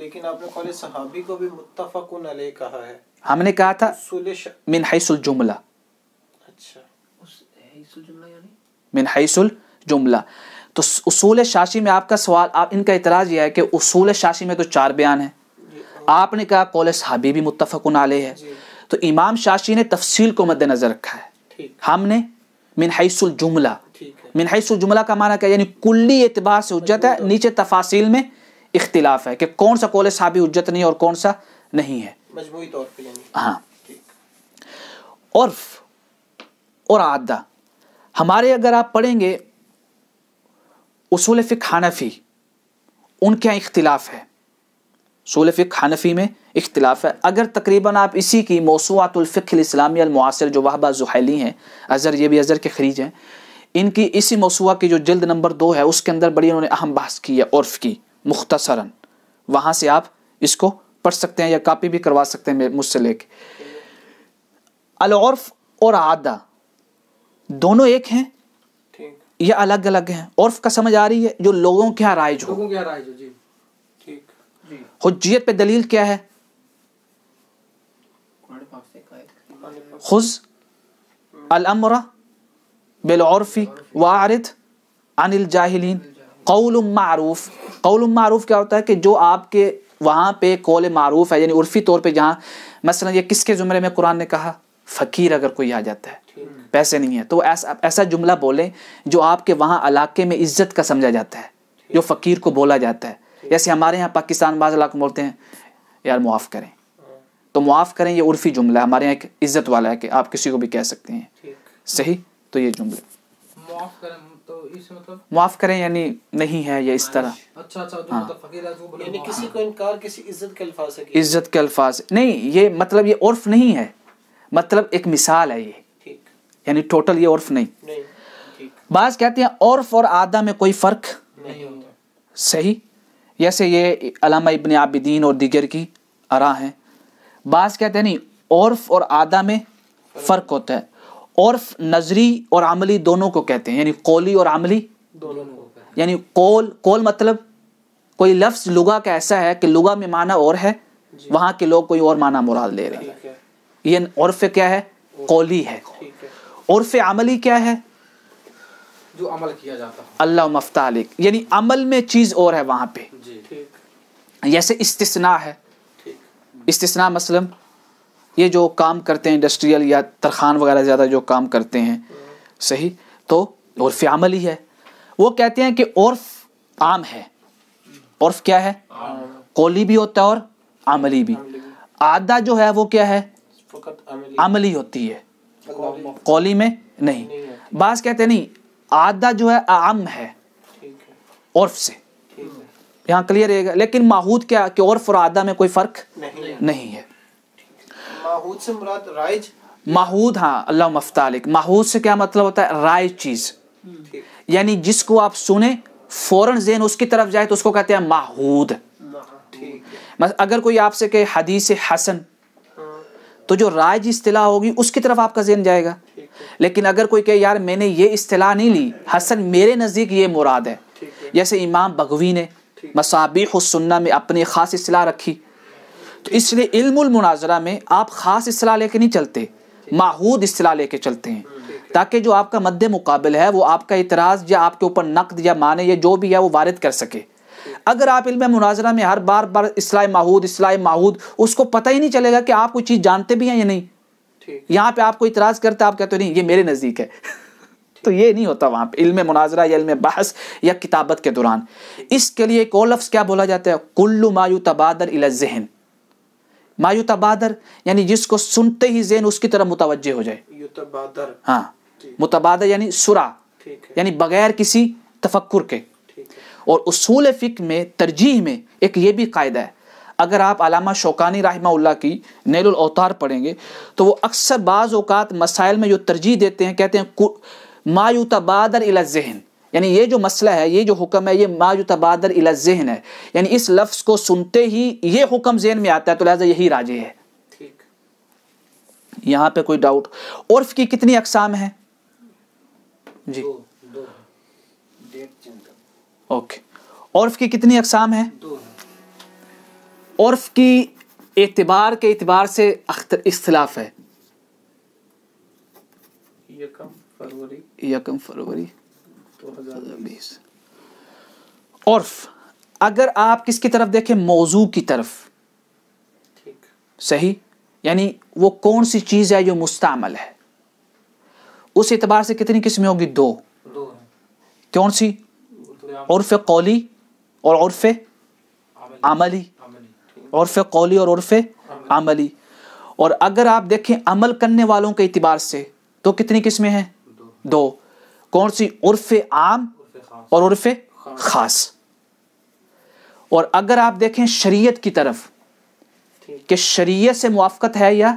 लेकिन आपने कॉलेज सहाबी को भी मुत्तफ़कुन अलैह कहा है हमने कहा था मिन हैसुल जुमला من حیث الجملہ تو اصول شاشی میں آپ کا سوال آپ ان کا اعتراض یہ ہے کہ اصول شاشی میں تو چار بیان ہیں آپ نے کہا قول صحابی بھی متفقن علیہ ہے تو امام شاشی نے تفصیل کو مد نظر رکھا ہے ہم نے من حیث الجملہ من حیث الجملہ کا معنی کہ یعنی کلی اعتبار سے حجت ہے نیچے تفاصیل میں اختلاف ہے کہ کون سا قول صحابی حجت نہیں اور کون سا نہیں ہے مجموعی طور پہ یعنی۔ ہاں عرف اور عادہ ہمارے اگر آپ پڑھیں گے اصول حنفی ان کیا اختلاف ہے اصول حنفی میں اختلاف ہے اگر تقریباً آپ اسی کی موسوعات الفقہ الاسلامی المعاصر جو وحبہ زحیلی ہیں اظہر یہ بھی اظہر کے خریج ہیں ان کی اسی موسوع کی جو جلد نمبر دو ہے اس کے اندر بڑی انہوں نے اہم بحث کی ہے عرف کی مختصراً وہاں سے آپ اس کو پڑھ سکتے ہیں یا کاپی بھی کروا سکتے ہیں مجھ سے لے کے العرف اور عادہ دونوں ایک ہیں یہ الگ الگ ہیں عرف کا سمجھ آ رہی ہے جو لوگوں کے ہاں ہو ہاں جی۔ جی۔ حجیت پہ دلیل کیا ہے خز الامر بالعرف وارد عن الجاہلین قول معروف قول معروف کیا ہوتا ہے کہ جو آپ کے وہاں پہ قول معروف ہے یعنی عرفی طور پہ جہاں مثلا یہ کس کے زمرے میں قرآن نے کہا فقیر اگر کوئی آ جاتا ہے پیسے نہیں ہے تو ایسا ایسا جملہ بولیں جو آپ کے وہاں علاقے میں عزت کا سمجھا جاتا ہے جو فقیر کو بولا جاتا ہے جیسے ہمارے یہاں پاکستان بعض علاقے بولتے ہیں یار معاف کریں ہاں۔ تو معاف کریں یہ عرفی جملہ ہے ہمارے یہاں ایک عزت والا ہے کہ آپ کسی کو بھی کہہ سکتے ہیں صحیح تو یہ جملے مطلب؟ معاف کریں یعنی نہیں ہے یا اس طرح عزت کے الفاظ نہیں یہ مطلب یہ عرف نہیں ہے مطلب ایک مثال ہے یہ یعنی ٹوٹل یہ عرف نہیں بعض کہتے ہیں عرف اور آدھا میں کوئی فرق صحیح جیسے یہ علامہ ابن عابدین اور دیگر کی ارا ہیں بعض کہتے ہیں نہیں عرف اور آدھا میں فرق ہوتا ہے عرف نظری اور عملی دونوں کو کہتے ہیں یعنی قولی اور عملی یعنی قول قول مطلب کوئی لفظ لغا کا ایسا ہے کہ لغا میں معنی اور ہے جی۔ وہاں کے لوگ کوئی اور معنی مراد لے رہے ہیں یہ عرف کیا ہے قولی ہے عرف عملی کیا ہے جو عمل کیا جاتا اللہ مفتا یعنی عمل میں چیز اور ہے وہاں پہ جی۔ جیسے استثناء ہے استثناء مثلا یہ جو کام کرتے ہیں انڈسٹریل یا ترخان وغیرہ زیادہ جو کام کرتے ہیں صحیح تو عرف عملی ہے وہ کہتے ہیں کہ عرف عام ہے عرف کیا ہے قولی بھی ہوتا ہے اور عملی بھی آدھا جو ہے وہ کیا ہے عملی ہوتی ہے قولی میں نہیں بعض کہتے نہیں آدھا جو ہے عام ہے عرف سے یہاں کلیئر لیکن ماحود کیا کہ عرف اور آدھا میں کوئی فرق نہیں ہے سے مراد رائج ہاں اللہ مفتالک ماحود سے کیا مطلب ہوتا ہے رائج چیز یعنی جس کو آپ سنیں فوراً ذہن اس کی طرف جائے تو اس کو کہتے ہیں ماحود اگر کوئی آپ سے کہ حدیث حسن تو جو رائج اصطلاح ہوگی اس کی طرف آپ کا ذہن جائے گا لیکن اگر کوئی کہے یار میں نے یہ اصطلاح نہیں لی حسن میرے نزدیک یہ مراد ہے جیسے امام بغوی نے مسابق السنہ میں اپنی خاص اصطلاح رکھی تو اس لیے علم المناظرہ میں آپ خاص اصطلاح لے کے نہیں چلتے ماحود اصطلاح لے کے چلتے ہیں تاکہ جو آپ کا مد مقابل ہے وہ آپ کا اعتراض یا آپ کے اوپر نقد یا معنی یا جو بھی ہے وہ وارد کر سکے اگر آپ علم مناظرہ میں ہر بار بار اصلاح ماحود اصلاح ماحود اس کو پتہ ہی نہیں چلے گا کہ آپ کوئی چیز جانتے بھی ہیں یا نہیں یہاں پہ آپ کو اعتراض کرتے آپ کہتے نہیں یہ میرے نزدیک ہے <laughs> تو یہ نہیں ہوتا وہاں پہ علم مناظرہ یا علم بحث یا کتابت کے دوران اس کے لیے ایک اور لفظ کیا بولا جاتا ہے کل مایو تبادر الذہن مایو تبادر یعنی جس کو سنتے ہی ذہن اس کی طرف متوجہ ہو جائے ہاں متبادر یعنی سرا یعنی بغیر کسی تفکر کے اور اصول فقہ میں ترجیح میں ایک یہ بھی قاعدہ ہے اگر آپ علامہ شوکانی رحمہ اللہ کی نیل الاوتار پڑھیں گے تو وہ اکثر بعض اوقات مسائل میں جو ترجیح دیتے ہیں کہتے ہیں ما یتبادر الی ذہن یعنی یہ جو مسئلہ ہے یہ جو حکم ہے یہ ما یتبادر الی ذہن ہے یعنی اس لفظ کو سنتے ہی یہ حکم ذہن میں آتا ہے تو لہذا یہی راجے ہے یہاں پہ کوئی ڈاؤٹ عرف کی کتنی اقسام ہیں جی عرف کی کتنی اقسام ہیں عرف کی اعتبار کے اعتبار سے اختلاف ہے یکم فروری عرف اگر آپ کس کی طرف دیکھیں موضوع کی طرف صحیح یعنی وہ کون سی چیز ہے جو مستعمل ہے اس اعتبار سے کتنی قسمیں ہوگی دو کون سی عرف قولی اور عرف عملی عرف قولی اور عرف عملی اور اگر آپ دیکھیں عمل کرنے والوں کے اعتبار سے تو کتنی قسمیں ہیں دو کون سی عرف عام اور عرف خاص اور اگر آپ دیکھیں شریعت کی طرف کہ شریعت سے موافقت ہے یا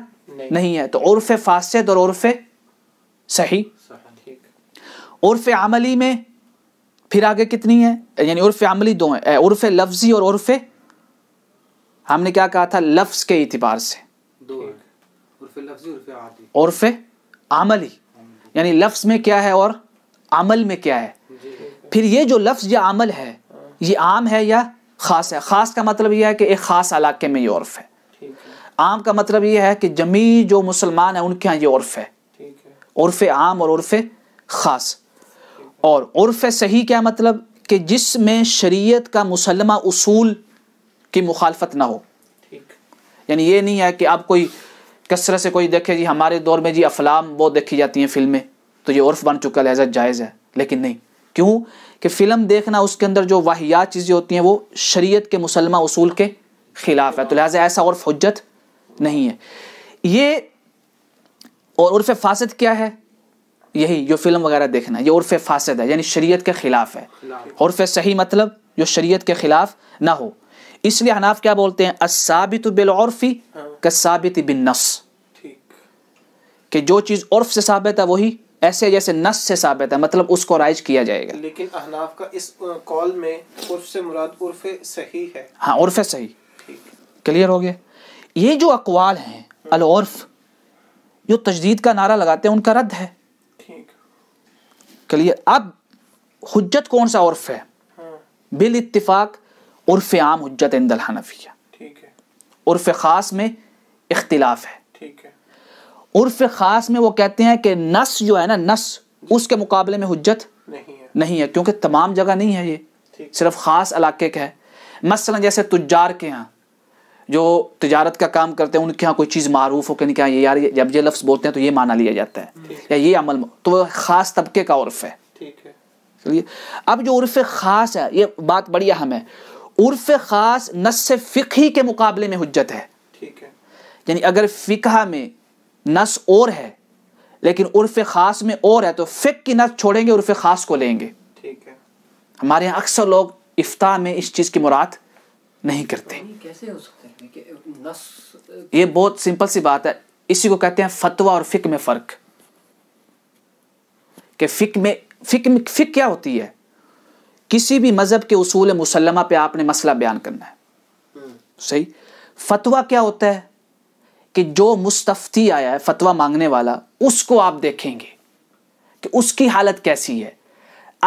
نہیں ہے تو عرف فاسد اور عرف صحیح عرف عملی میں پھر آگے کتنی ہے یعنی عرف عملی دو ہیں عرف لفظی اور عرف ہم نے کیا کہا تھا لفظ کے اعتبار سے عرف عملی یعنی لفظ میں کیا ہے اور عمل میں کیا ہے جی۔ پھر یہ جو لفظ یا عمل ہے یہ عام ہے یا خاص ہے خاص کا مطلب یہ ہے کہ ایک خاص علاقے میں یہ عرف ہے عام کا مطلب یہ ہے کہ جمی جو مسلمان ہیں ان کے ہاں یہ عرف ہے عرف عام اور عرف خاص اور عرف صحیح کیا مطلب کہ جس میں شریعت کا مسلمہ اصول کی مخالفت نہ ہو یعنی یہ نہیں ہے کہ آپ کوئی کثرت سے کوئی دیکھے جی ہمارے دور میں جی افلام وہ دیکھی جاتی ہیں فلمیں تو یہ عرف بن چکا لہذا جائز ہے لیکن نہیں کیوں کہ فلم دیکھنا اس کے اندر جو واحیات چیزیں ہوتی ہیں وہ شریعت کے مسلمہ اصول کے خلاف ہے تو لہٰذا ایسا عرف حجت نہیں ہے یہ اور عرف فاسد کیا ہے یہی جو فلم وغیرہ دیکھنا یہ عرف فاسد ہے یعنی شریعت کے خلاف ہے عرف صحیح مطلب جو شریعت کے خلاف نہ ہو اس لیے حناف کیا بولتے ہیں کا ثابت بن نس کہ جو چیز عرف سے ثابت ہے وہی ایسے جیسے نس سے ثابت ہے مطلب اس کو رائج کیا جائے گا لیکن احناف کا اس میں عرف عرف سے مراد صحیح ہے ہاں عرف صحیح کلیئر ہو گیا یہ جو اقوال ہیں العرف جو تجدید کا نعرہ لگاتے ہیں ان کا رد ہے اب حجت کون سا عرف ہے ہاں۔ بال اتفاق عرف عرف عام حجت ٹھیک ہے خاص میں اختلاف ہے ٹھیک ہے عرف خاص میں وہ کہتے ہیں کہ نس جو ہے نا نس اس کے مقابلے میں حجت نہیں ہے نہیں ہے کیونکہ تمام جگہ نہیں ہے یہ صرف خاص علاقے کے ہے مثلا جیسے تجار کے ہاں جو تجارت کا کام کرتے ہیں ان کے ہاں کوئی چیز معروف ہو کہ نہیں کہ ہاں، یہ یار جب یہ لفظ بولتے ہیں تو یہ مانا لیا جاتا ہے یا یہ عمل تو وہ خاص طبقے کا عرف ہے اب جو عرف خاص ہے یہ بات بڑی اہم ہے عرف خاص نص فقہی کے مقابلے میں حجت ہے یعنی اگر فقہ میں نص اور ہے لیکن عرف خاص میں اور ہے تو فقہ کی نص چھوڑیں گے عرف خاص کو لیں گے ہمارے ہاں اکثر لوگ افتاح میں اس چیز کی مراد نہیں کرتے یہ بہت سمپل سی بات ہے اسی کو کہتے ہیں فتوا اور میں میں فرق کہ کیا ہوتی ہے کسی بھی مذہب کے اصول مسلمہ پہ آپ نے مسئلہ بیان کرنا ہے صحیح فتوا کیا ہوتا ہے کہ جو مستفتی آیا ہے فتوا مانگنے والا اس کو آپ دیکھیں گے کہ اس کی حالت کیسی ہے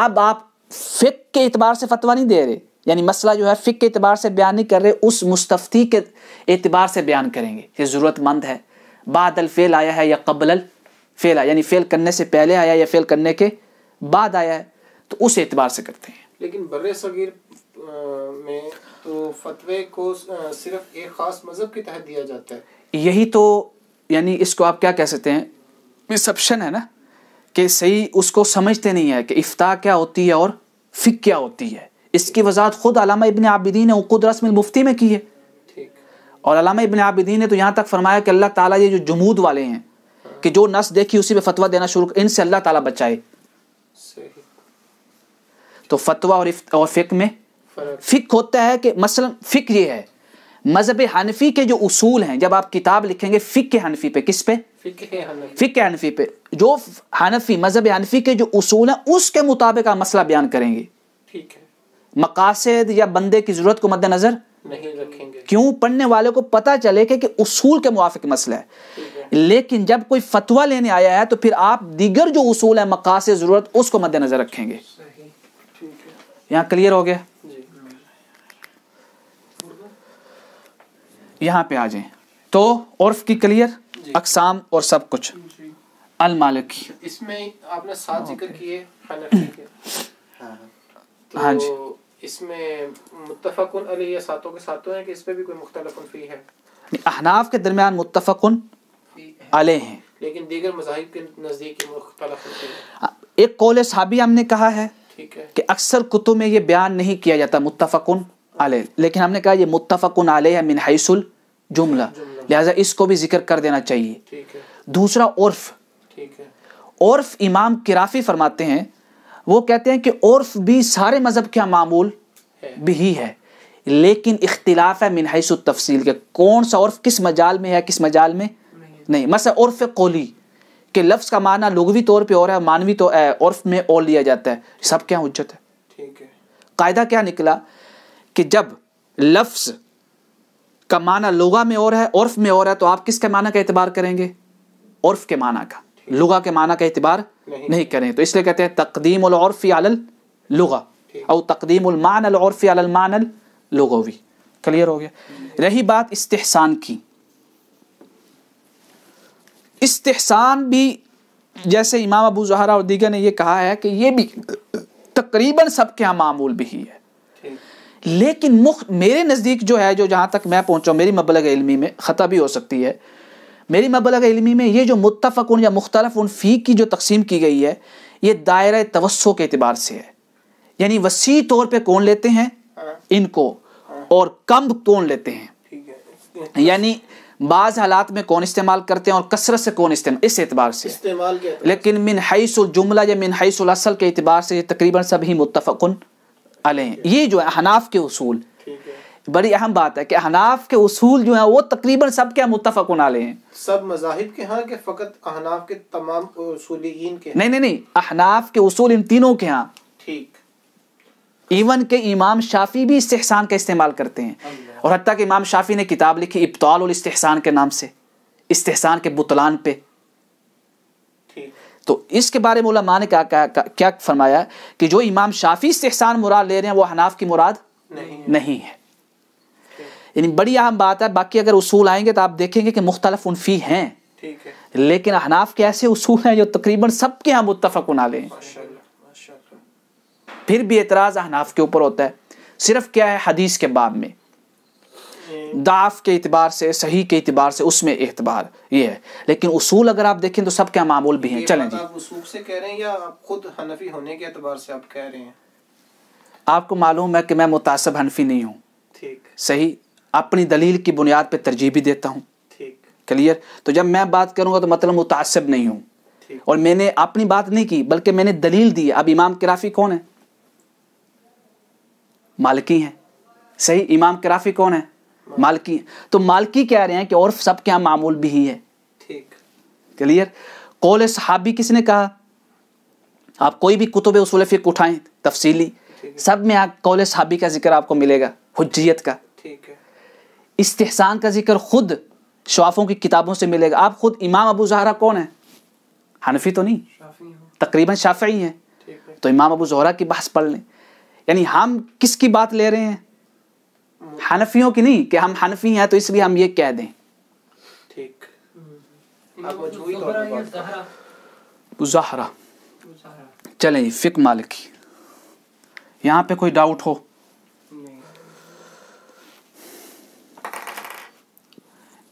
اب آپ فک کے اعتبار سے فتوا نہیں دے رہے یعنی مسئلہ جو ہے فک کے اعتبار سے بیان نہیں کر رہے اس مستفتی کے اعتبار سے بیان کریں گے یہ ضرورت مند ہے بعد الفیل آیا ہے یا قبل الفیل آیا یعنی فیل کرنے سے پہلے آیا یا فیل کرنے کے بعد آیا ہے تو اس اعتبار سے کرتے ہیں لیکن بر صغیر میں تو فتوے کو صرف ایک خاص مذہب کے تحت دیا جاتا ہے یہی تو یعنی اس کو آپ کیا کہہ سکتے ہیں مسپشن ہے نا کہ صحیح اس کو سمجھتے نہیں ہے کہ افتاح کیا ہوتی ہے اور فک کیا ہوتی ہے اس کی وضاحت خود علامہ ابن عابدین نے اقود رسم المفتی میں کی ہے اور علامہ ابن عابدین نے تو یہاں تک فرمایا کہ اللہ تعالیٰ یہ جو جمود والے ہیں کہ جو نس دیکھی اسی پہ فتویٰ دینا شروع ان سے اللہ تعالیٰ بچائے تو فتویٰ اور, اور فقہ میں فقہ ہوتا ہے کہ مثلا فقہ یہ ہے مذہب حنفی کے جو اصول ہیں جب آپ کتاب لکھیں گے فقہ حنفی پہ کس پہ فقہ حنفی پہ جو حنفی مذہب حنفی کے جو اصول ہیں اس کے مطابق آپ مسئلہ بیان کریں گے ٹھیک ہے مقاصد یا بندے کی ضرورت کو مد نظر نہیں رکھیں گے کیوں پڑھنے والے کو پتا چلے کہ, کہ اصول کے موافق مسئلہ ہے لیکن جب کوئی فتویٰ لینے آیا ہے تو پھر آپ دیگر جو اصول ہیں مقاصد ضرورت اس کو مد نظر رکھیں گے یہاں ہو گیا جی۔ یہاں پہ آ جائیں تو عرف کی کلیئر جی۔ اقسام اور سب کچھ جی۔ المالکی اس میں آپ نے ذکر کیے ہاں جی اس میں متفق علیہ ساتوں کے ساتوں ہیں کہ اس پہ بھی کوئی مختلف فی ہے احناف کے درمیان متفق علیہ ہیں لیکن دیگر مذاہب کے نزدیک مختلف فی ہے ایک قول صحابی ہم نے کہا ہے کہ اکثر کتب میں یہ بیان نہیں کیا جاتا متفق علیہ لیکن ہم نے کہا یہ متفق علیہ من حیث الجملہ لہذا اس کو بھی ذکر کر دینا چاہیے دوسرا عرف عرف امام کرافی فرماتے ہیں وہ کہتے ہیں کہ عرف بھی سارے مذہب کیا معمول بھی ہے لیکن اختلاف ہے من حیث التفصیل کے کون سا عرف کس مجال میں ہے کس مجال میں نہیں مثلا عرف قولی کہ لفظ کا معنی لغوی طور پہ اور ہے مانوی تو عرف میں اور لیا جاتا ہے سب کیا حجت ہے قاعدہ کیا نکلا کہ جب لفظ کا معنی لغا میں اور ہے عرف میں اور ہے تو آپ کس کے معنی کا اعتبار کریں گے عرف کے معنی کا لغا کے معنی کا اعتبار نہیں کریں تو اس لیے کہتے ہیں تقدیم العرفی علی اللغا او تقدیم تقدیم العرفی علی اور اللغوی کلیئر ہو گیا رہی بات استحسان کی استحسان بھی جیسے امام ابو زہرا اور دیگر نے یہ کہا ہے کہ یہ بھی تقریباً سب کے ہاں معمول بھی ہی ہے لیکن مخ میرے نزدیک جو ہے جو جہاں تک میں پہنچا میری مبلغ علمی میں خطا بھی ہو سکتی ہے میری مبلغ علمی میں یہ جو ان یا مختلف ان فی کی جو تقسیم کی گئی ہے یہ دائرہ توسو کے اعتبار سے ہے یعنی وسیع طور پہ کون لیتے ہیں ان کو اور کم کون لیتے ہیں یعنی بعض حالات میں کون استعمال کرتے ہیں اور کثرت سے کون استعمال اس اعتبار سے لیکن من حیث الجملہ یا من حیث الاصل کے اعتبار سے یہ تقریباً سب ہی متفقن علیہ ہیں یہ جو ہے احناف کے اصول بڑی اہم بات ہے کہ احناف کے اصول جو ہیں وہ تقریباً سب کے متفق ہیں سب مذاہب کے ہاں کہ فقط احناف کے تمام کے ہاں؟ نہیں نہیں نہیں احناف کے اصول ان تینوں کے ہاں ٹھیک ایون کے امام شافی بھی استحسان کا استعمال کرتے ہیں اور حتیٰ کہ امام شافی نے کتاب لکھی ابتال الاستحسان کے نام سے استحسان کے بطلان پہ تو اس کے بارے میں فرمایا کہ جو امام شافی استحسان مراد لے رہے ہیں وہ احناف کی مراد نہیں ہے یعنی بڑی اہم بات ہے باقی اگر اصول آئیں گے تو آپ دیکھیں گے کہ مختلف انفی ہیں لیکن احناف کے ایسے اصول ہیں جو تقریباً سب کے ہم متفق نہ لیں پھر بھی اعتراض احناف کے اوپر ہوتا ہے صرف کیا ہے حدیث کے باب میں داف کے اعتبار سے صحیح کے اعتبار سے اس میں اعتبار یہ ہے لیکن اصول اگر آپ دیکھیں تو سب کے معمول بھی ہیں چلیں جی رہے ہیں یا آپ خود حنفی ہونے کے اعتبار سے آپ آپ کہہ رہے ہیں کو معلوم ہے کہ میں متاثب حنفی نہیں ہوں صحیح اپنی دلیل کی بنیاد پہ ترجیح بھی دیتا ہوں کلیئر تو جب میں بات کروں گا تو مطلب متعصب نہیں ہوں اور میں نے اپنی بات نہیں کی بلکہ میں نے دلیل دی اب امام کرافی کون ہے مالکی ہیں صحیح امام کرافی کون ہے مالکی تو مالکی کہہ رہے ہیں کہ عرف سب کے ہاں معمول بھی ہی ہے کلیئر قول صحابی کس نے کہا آپ کوئی بھی کتب اصول فقہ اٹھائیں تفصیلی سب میں قول صحابی کا ذکر آپ کو ملے گا حجیت کا استحسان کا ذکر خود شوافوں کی کتابوں سے ملے گا آپ خود امام ابو زہرہ کون ہیں حنفی تو نہیں تقریباً شافعی ہیں تو امام ابو زہرہ کی بحث پڑھ لیں یعنی ہم کس کی بات لے رہے ہیں حنفیوں کی نہیں کہ ہم حنفی ہیں تو اس لیے ہم یہ کہہ دیں ظہرہ چلیں فک جی، فکم یہاں پہ کوئی ڈاؤٹ ہو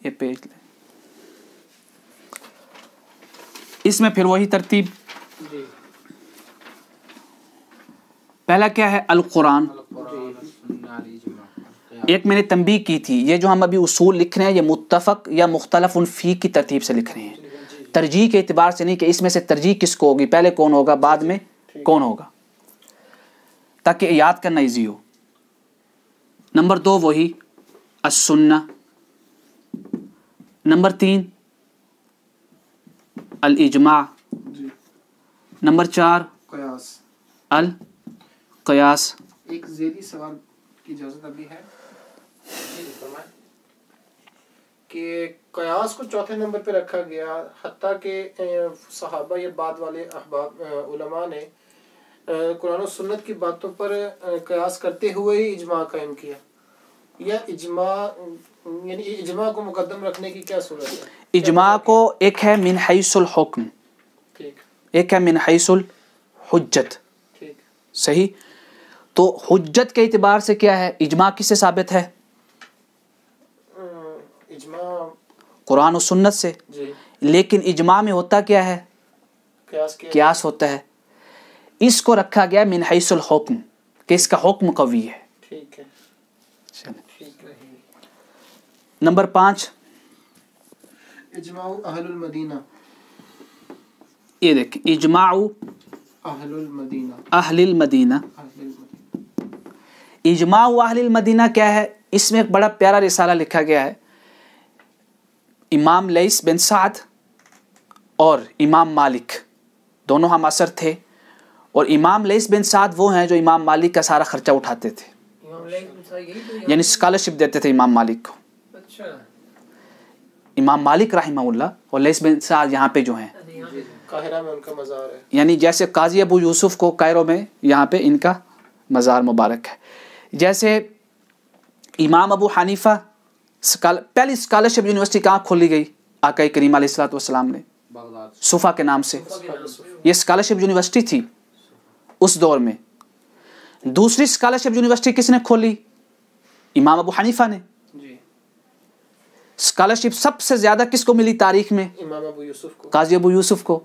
یہ پیج لیں اس میں پھر وہی ترتیب جی۔ پہلا کیا ہے القرآن ایک میں نے تنبیہ کی تھی یہ جو ہم ابھی اصول لکھ رہے ہیں یہ متفق یا مختلف فی کی ترتیب سے لکھ رہے ہیں ترجیح کے اعتبار سے نہیں کہ اس میں سے ترجیح کس کو ہوگی پہلے کون ہوگا بعد میں کون ہوگا تاکہ یاد کرنا ایزی ہو نمبر دو وہی السنہ نمبر تین الاجماع جی. نمبر چار قیاس القیاس ایک زیدی سوال کی اجازت ابھی ہے جی، کہ قیاس کو چوتھے نمبر پہ رکھا گیا حتیٰ کہ صحابہ یا بعد والے احباب علماء نے قرآن و سنت کی باتوں پر قیاس کرتے ہوئے ہی اجماع قائم کیا یا اجماع یعنی اجماع کو مقدم رکھنے کی کیا صورت ہے اجماع کو ایک ہے من حیث الحکم ایک ہے من حیث الحجت صحیح تو حجت کے اعتبار سے کیا ہے اجماع کس سے ثابت ہے اجماع قرآن و سنت سے جی لیکن اجماع میں ہوتا کیا ہے قیاس ہوتا ہے اس کو رکھا گیا من حیث الحکم کہ اس کا حکم قوی ہے ٹھیک ہے نمبر پانچ اجماع اہل المدینہ یہ دیکھ اہل اہل اہل المدینہ المدینہ المدینہ اجماع کیا ہے اس میں ایک بڑا پیارا رسالہ لکھا گیا ہے امام لئیس بن سعد اور امام مالک دونوں ہم اثر تھے اور امام لئیس بن سعد وہ ہیں جو امام مالک کا سارا خرچہ اٹھاتے تھے یعنی اسکالرشپ دیتے تھے امام مالک کو امام مالک رحمہ اللہ اور لیس بن سعد یہاں پہ جو ہے یعنی جیسے قاضی ابو یوسف کو کائرو میں یہاں پہ ان کا مزار مبارک ہے جیسے امام ابو حنیفہ پہلی اسکالرشپ یونیورسٹی کہاں کھولی گئی آقا کریم علیہ السلاۃ والسلام نے صوفہ کے نام سے یہ اسکالرشپ یونیورسٹی تھی اس دور میں دوسری اسکالرشپ یونیورسٹی کس نے کھولی امام ابو حنیفہ نے اسکالرشپ سب سے زیادہ کس کو ملی تاریخ میں قاضی ابو یوسف کو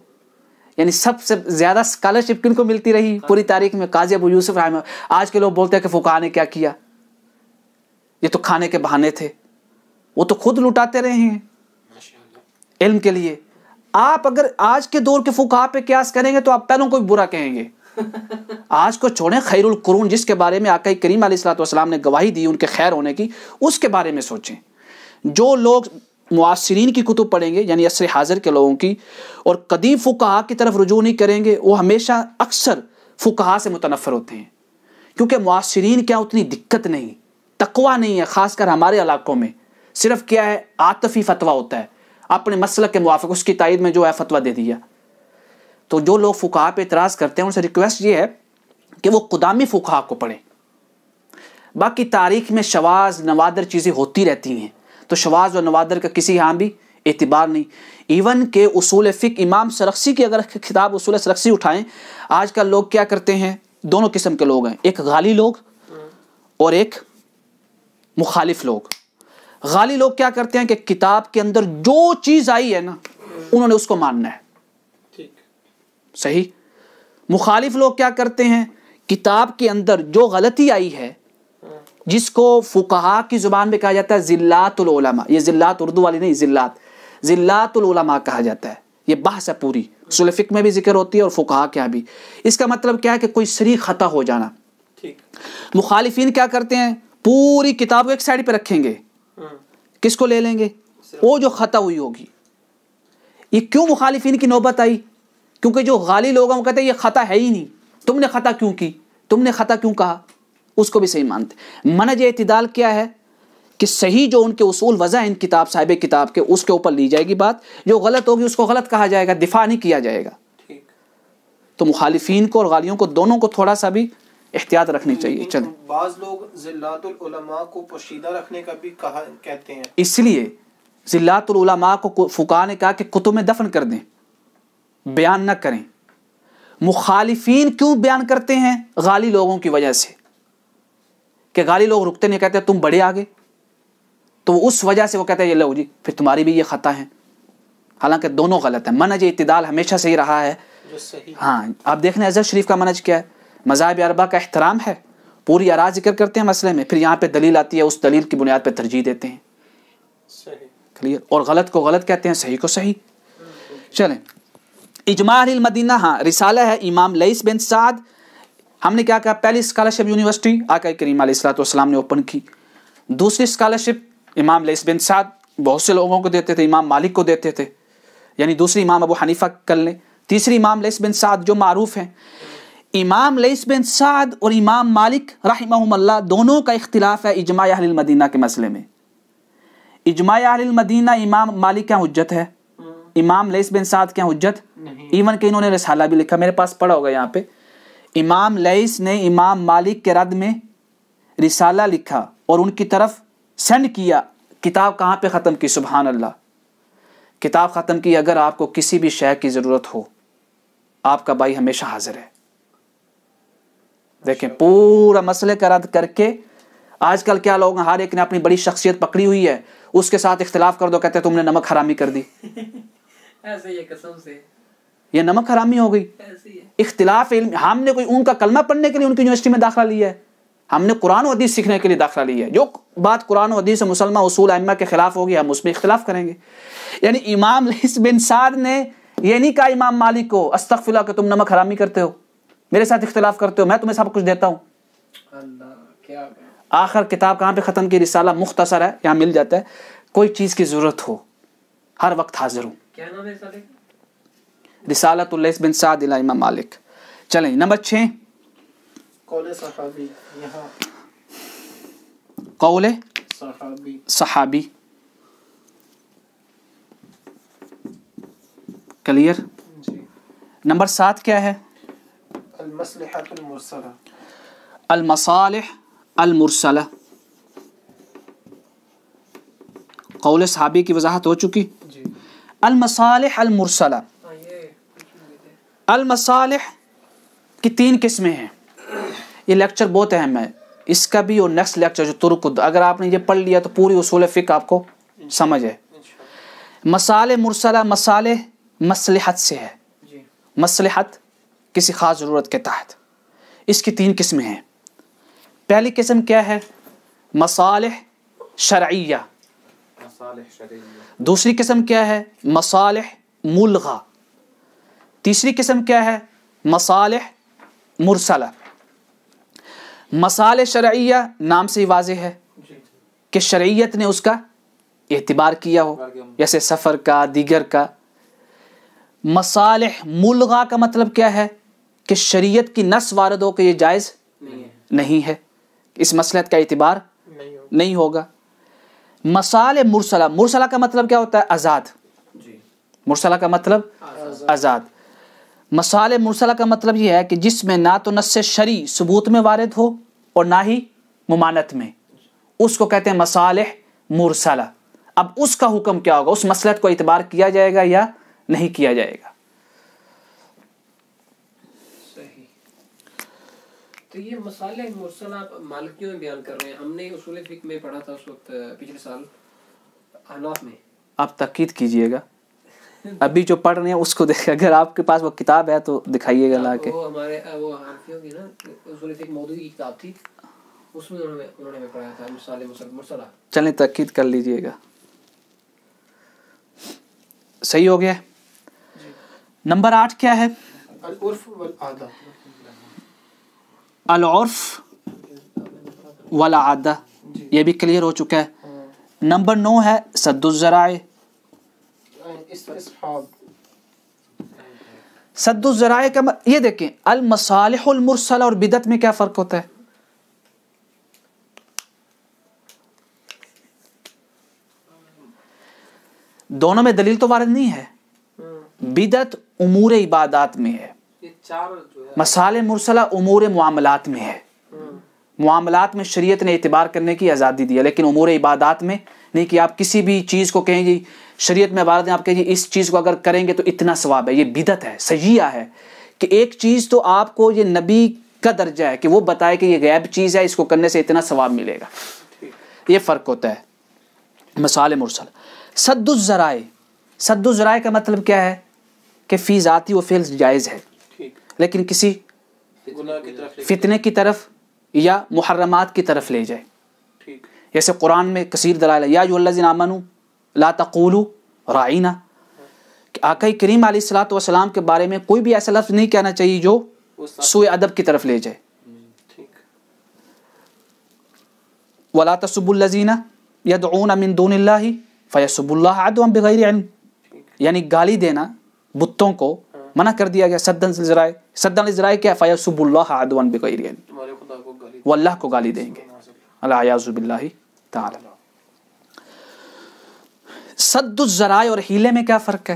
یعنی سب سے زیادہ اسکالرشپ کن کو ملتی رہی پوری تاریخ میں قاضی ابو یوسف رحمہ آج کے لوگ بولتے ہیں کہ فقہ نے کیا کیا یہ تو کھانے کے بہانے تھے وہ تو خود لٹاتے رہے ہیں علم کے لیے آپ اگر آج کے دور کے فقہ پہ قیاس کریں گے تو آپ پہلوں کو بھی برا کہیں گے <laughs> آج کو چھوڑیں خیر القرون جس کے بارے میں آقا کریم علیہ السلام نے گواہی دی ان کے خیر ہونے کی اس کے بارے میں سوچیں جو لوگ معاصرین کی کتب پڑھیں گے یعنی عصر حاضر کے لوگوں کی اور قدیم فقہا کی طرف رجوع نہیں کریں گے وہ ہمیشہ اکثر فقہا سے متنفر ہوتے ہیں کیونکہ معاصرین کیا اتنی دقت نہیں تقوا نہیں ہے خاص کر ہمارے علاقوں میں صرف کیا ہے عاطفی فتویٰ ہوتا ہے اپنے مسئلہ کے موافق اس کی تائید میں جو ہے فتویٰ دے دیا تو جو لوگ فقہا پہ اعتراض کرتے ہیں ان سے ریکویسٹ یہ ہے کہ وہ قدامی فقہا کو پڑھیں باقی تاریخ میں شواز نوادر چیزیں ہوتی رہتی ہیں تو شواز اور نوادر کا کسی ہاں بھی اعتبار نہیں ایون کہ اصول فق امام سرخسی کی اگر کتاب اصول سرخسی اٹھائیں آج کل لوگ کیا کرتے ہیں دونوں قسم کے لوگ ہیں ایک غالی لوگ اور ایک مخالف لوگ غالی لوگ کیا کرتے ہیں کہ کتاب کے اندر جو چیز آئی ہے نا انہوں نے اس کو ماننا ہے صحیح مخالف لوگ کیا کرتے ہیں کتاب کے اندر جو غلطی آئی ہے جس کو فقہا کی زبان میں کہا جاتا ہے ذلات العلماء یہ ذلات اردو والی نہیں ذلات ذلات العلماء کہا جاتا ہے یہ بحث ہے پوری سلفک میں بھی ذکر ہوتی ہے اور فقہا کیا بھی اس کا مطلب کیا ہے کہ کوئی سری خطا ہو جانا مخالفین کیا کرتے ہیں پوری کتاب کو ایک سائڈ پہ رکھیں گے ہاں. کس کو لے لیں گے وہ جو خطا ہوئی ہوگی یہ کیوں مخالفین کی نوبت آئی کیونکہ جو غالی لوگ ہیں وہ کہتے ہیں یہ خطا ہے ہی نہیں تم نے خطا کیوں کی تم نے خطا کیوں کہا اس کو بھی صحیح مانتے منج اعتدال کیا ہے کہ صحیح جو ان کے اصول وضع ہیں ان کتاب صاحب کتاب کے اس کے اوپر لی جائے گی بات جو غلط ہوگی اس کو غلط کہا جائے گا دفاع نہیں کیا جائے گا تو مخالفین کو اور غالیوں کو دونوں کو تھوڑا سا بھی احتیاط رکھنی چاہیے چلیں بعض لوگ ذلات العلماء کو پوشیدہ رکھنے کا بھی کہتے ہیں اس لیے ذلات العلماء کو فقا نے کہا کہ کتب میں دفن کر دیں بیان نہ کریں مخالفین کیوں بیان کرتے ہیں غالی لوگوں کی وجہ سے کہ لوگ نہیں کہتے تم بڑے آگے تو اس وجہ سے وہ کہتے ہیں لو جی پھر تمہاری بھی یہ خطا ہے حالانکہ دونوں غلط ہیں منج اعتدال ہمیشہ رہا ہے ہاں آپ دیکھ لیں اظہر شریف کا منج کیا ہے مذاہب عربہ کا احترام ہے پوری ارا ذکر کرتے ہیں مسئلے میں پھر یہاں پہ دلیل آتی ہے اس دلیل کی بنیاد پہ ترجیح دیتے ہیں کلیئر اور غلط کو غلط کہتے ہیں صحیح کو صحیح چلیں اجماع المدینہ ہاں رسالہ ہے امام لئیس بن سعد ہم نے کیا کہا پہلی اسکالرشپ یونیورسٹی آقا کریم علیہ امام والسلام السلام نے اوپن کی دوسری اسکالرشپ امام لیس بن سعد بہت سے لوگوں کو دیتے تھے امام مالک کو دیتے تھے یعنی دوسری امام ابو حنیفہ لیں تیسری امام لیس بن سعد جو معروف ہیں امام لیس بن سعد اور امام مالک رحمہ اللہ دونوں کا اختلاف ہے اجماع اہل المدینہ کے مسئلے میں اجماع اہل المدینہ امام مالک کیا حجت ہے امام لیس بن سعد کیا حجت ایون کہ انہوں نے رسالہ بھی لکھا میرے پاس پڑا ہوگا یہاں پہ امام لئیس نے امام مالک کے رد میں رسالہ لکھا اور ان کی طرف سینڈ کیا کتاب کہاں پہ ختم کی سبحان اللہ کتاب ختم کی اگر آپ کو کسی بھی شے کی ضرورت ہو آپ کا بھائی ہمیشہ حاضر ہے دیکھیں پورا مسئلے کا رد کر کے آج کل کیا لوگ ہر ایک نے اپنی بڑی شخصیت پکڑی ہوئی ہے اس کے ساتھ اختلاف کر دو کہتے تم نے نمک حرامی کر دی <laughs> یہ نمک حرامی ہو گئی اختلاف علم ہم نے کوئی ان کا کلمہ پڑھنے کے لیے ان کی یونیورسٹی میں داخلہ لیا ہے ہم نے قرآن و حدیث سیکھنے کے لیے داخلہ لیا ہے جو بات قرآن و حدیث مسلمہ اصول امہ کے خلاف ہوگی ہم اس میں اختلاف کریں گے یعنی امام بن سعد نے یہ نہیں کہا امام مالک کو استقف اللہ کہ تم نمک حرامی کرتے ہو میرے ساتھ اختلاف کرتے ہو میں تمہیں سب کچھ دیتا ہوں آخر کتاب کہاں پہ ختم کی رسالہ مختصر ہے یہاں مل جاتا ہے کوئی چیز کی ضرورت ہو ہر وقت حاضر ہوں رسالت اللہ بن سعد امام مالک چلیں نمبر چھے قول صحابی قول صحابی کلیئر جی۔ نمبر سات کیا ہے المسالح المرسلہ صحابی کی وضاحت ہو چکی جی۔ المصالح المرسلہ المصالح کی تین قسمیں ہیں یہ لیکچر بہت اہم ہے اس کا بھی اور نیکسٹ لیکچر جو ترک اگر آپ نے یہ پڑھ لیا تو پوری اصول فقہ فکر آپ کو سمجھ ہے مصالح مرسلہ مسالح مسلحت سے ہے جی۔ مصلحت کسی خاص ضرورت کے تحت اس کی تین قسمیں ہیں پہلی قسم کیا ہے مصالح شرعیہ دوسری قسم کیا ہے مصالح ملغہ تیسری قسم کیا ہے مصالح مرسلہ مسال شرعیہ نام سے ہی واضح ہے کہ شرعیت نے اس کا اعتبار کیا ہو جیسے سفر کا دیگر کا مصالح ملغا کا مطلب کیا ہے کہ شریعت کی نس وارد ہو کے یہ جائز نہیں ہے اس مسئلہ کا اعتبار نہیں ہوگا مسال مرسلہ مرسلہ کا مطلب کیا ہوتا ہے آزاد جی۔ مرسلہ کا مطلب آزاد مسال مرسلہ کا مطلب یہ ہے کہ جس میں نہ تو نس شری ثبوت میں وارد ہو اور نہ ہی ممانت میں اس کو کہتے ہیں مسال مرسلہ اب اس کا حکم کیا ہوگا اس مسلط کو اعتبار کیا جائے گا یا نہیں کیا جائے گا تو یہ مسالے پچھلے سال میں آپ تقید کیجئے گا ابھی جو پڑھ رہے ہیں اس کو دیکھ اگر آپ کے پاس وہ کتاب ہے تو دکھائیے گا لا کے چلیں تقید کر لیجیے گا صحیح ہو گیا جی۔ نمبر آٹھ کیا ہے والعادہ العرف والعادہ جی۔ یہ بھی کلیئر ہو چکا ہے ہاں۔ نمبر نو ہے سد الزرائع سد الذرائع کا یہ دیکھیں المصالح المرسلہ اور بدت میں کیا فرق ہوتا ہے دونوں میں دلیل تو وارد نہیں ہے ہاں۔ بدت امور عبادات میں ہے مسال مرسلہ امور معاملات میں ہے ہاں۔ معاملات میں شریعت نے اعتبار کرنے کی آزادی دی لیکن امور عبادات میں نہیں کہ آپ کسی بھی چیز کو کہیں گی شریعت میں عبارت ہیں آپ کہیں جی اس چیز کو اگر کریں گے تو اتنا ثواب ہے یہ بدت ہے سیاح ہے کہ ایک چیز تو آپ کو یہ نبی کا درجہ ہے کہ وہ بتائے کہ یہ غیب چیز ہے اس کو کرنے سے اتنا ثواب ملے گا یہ فرق ہوتا ہے مثال مرسل سد الذرائع سد الذرائع کا مطلب کیا ہے کہ فی ذاتی و فیلز جائز ہے لیکن کسی فتنے کی طرف یا محرمات کی طرف لے جائے جیسے قرآن میں کثیر ہے یا اللہ لا تقولو رائنا آقا کریم علیہ السلاۃ والسلام کے بارے میں کوئی بھی ایسا لفظ نہیں کہنا چاہیے جو سوئے ادب کی طرف لے جائے ولا تصب الزینہ یدعون من دون اللہ فیصب اللہ عدوان بغیر علم یعنی گالی دینا بتوں کو ہاں۔ منع کر دیا گیا سدن ذرائع سدن ذرائع کیا فیصب اللہ عدوان بغیر علم وہ اللہ کو گالی دیں گے اللہ باللہ تعالی سد الزرائع اور ہیلے میں کیا فرق ہے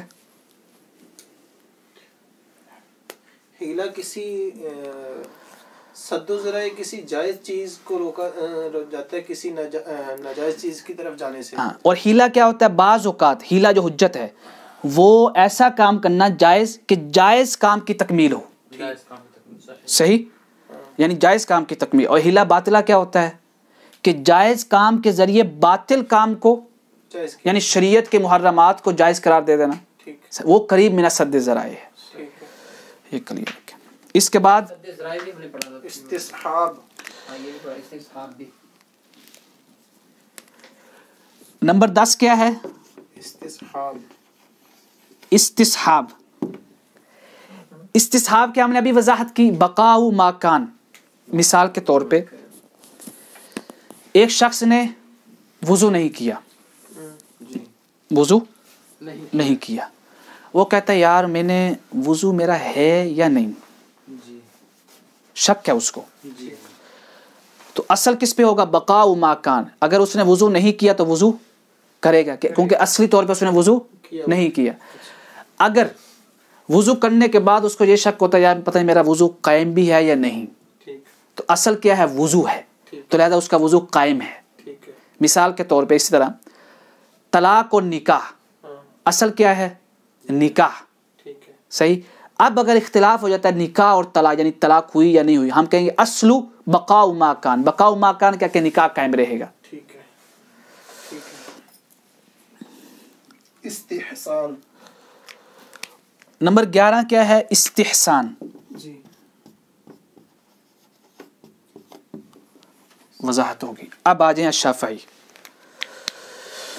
اور ہیلا کیا ہوتا ہے بعض اوقات ہیلا جو حجت ہے وہ ایسا کام کرنا جائز کہ جائز کام کی تکمیل ہو صحیح یعنی جائز کام کی تکمیل اور ہیلا باطلا کیا ہوتا ہے کہ جائز کام کے ذریعے باطل کام کو یعنی شریعت کے محرمات کو جائز قرار دے دینا وہ قریب سد ذرائع ہے یہ اس کے بعد استصحاب استصحاب کے ہم نے ابھی وضاحت کی بکاؤ ماکان مثال کے طور پہ ایک شخص نے وضو نہیں کیا وضو نہیں کیا وہ کہتا ہے یار میں نے وضو میرا ہے یا نہیں جی۔ شک ہے اس کو جی۔ تو اصل کس پہ ہوگا بقا ماکان اگر اس نے وضو نہیں کیا تو وضو کرے گا کیونکہ اصلی طور پہ اس نے وضو نہیں کیا اچھا۔ اگر وضو کرنے کے بعد اس کو یہ شک ہوتا ہے یار پتہ نہیں میرا وضو قائم بھی ہے یا نہیں تو اصل کیا ہے وضو ہے تو لہذا اس کا وضو قائم ہے مثال کے طور پہ اسی طرح طلاق و نکاح ہاں۔ اصل کیا ہے نکاح صحیح اب اگر اختلاف ہو جاتا ہے نکاح اور طلاق یعنی طلاق ہوئی یا نہیں ہوئی ہم کہیں گے اسلو بقا ماکان بقاؤ ماکان کیا کہ نکاح قائم رہے گا استحسان نمبر گیارہ کیا ہے استحسان جی وضاحت ہوگی اب آ جائیں شافائی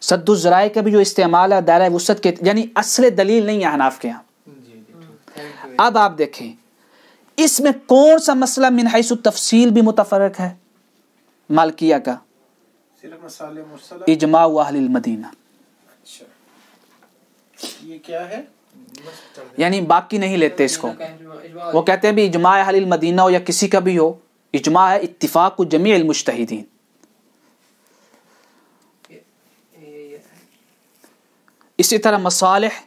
سد الذرائع کا بھی جو استعمال ہے دائرۂ وسط کے یعنی اصل دلیل نہیں ہے حناف کے یہاں جی، جی، اب آپ دیکھیں اس میں کون سا مسئلہ حیث التفصیل بھی متفرق ہے مالکیہ کا اجماع اچھا۔ کیا ہے یعنی باقی نہیں لیتے اس کو وہ کہتے ہیں بھی اجماع اہل المدینہ ہو یا کسی کا بھی ہو اجماع ہے اتفاق کو جمیع المشتحدین اسی طرح مصالح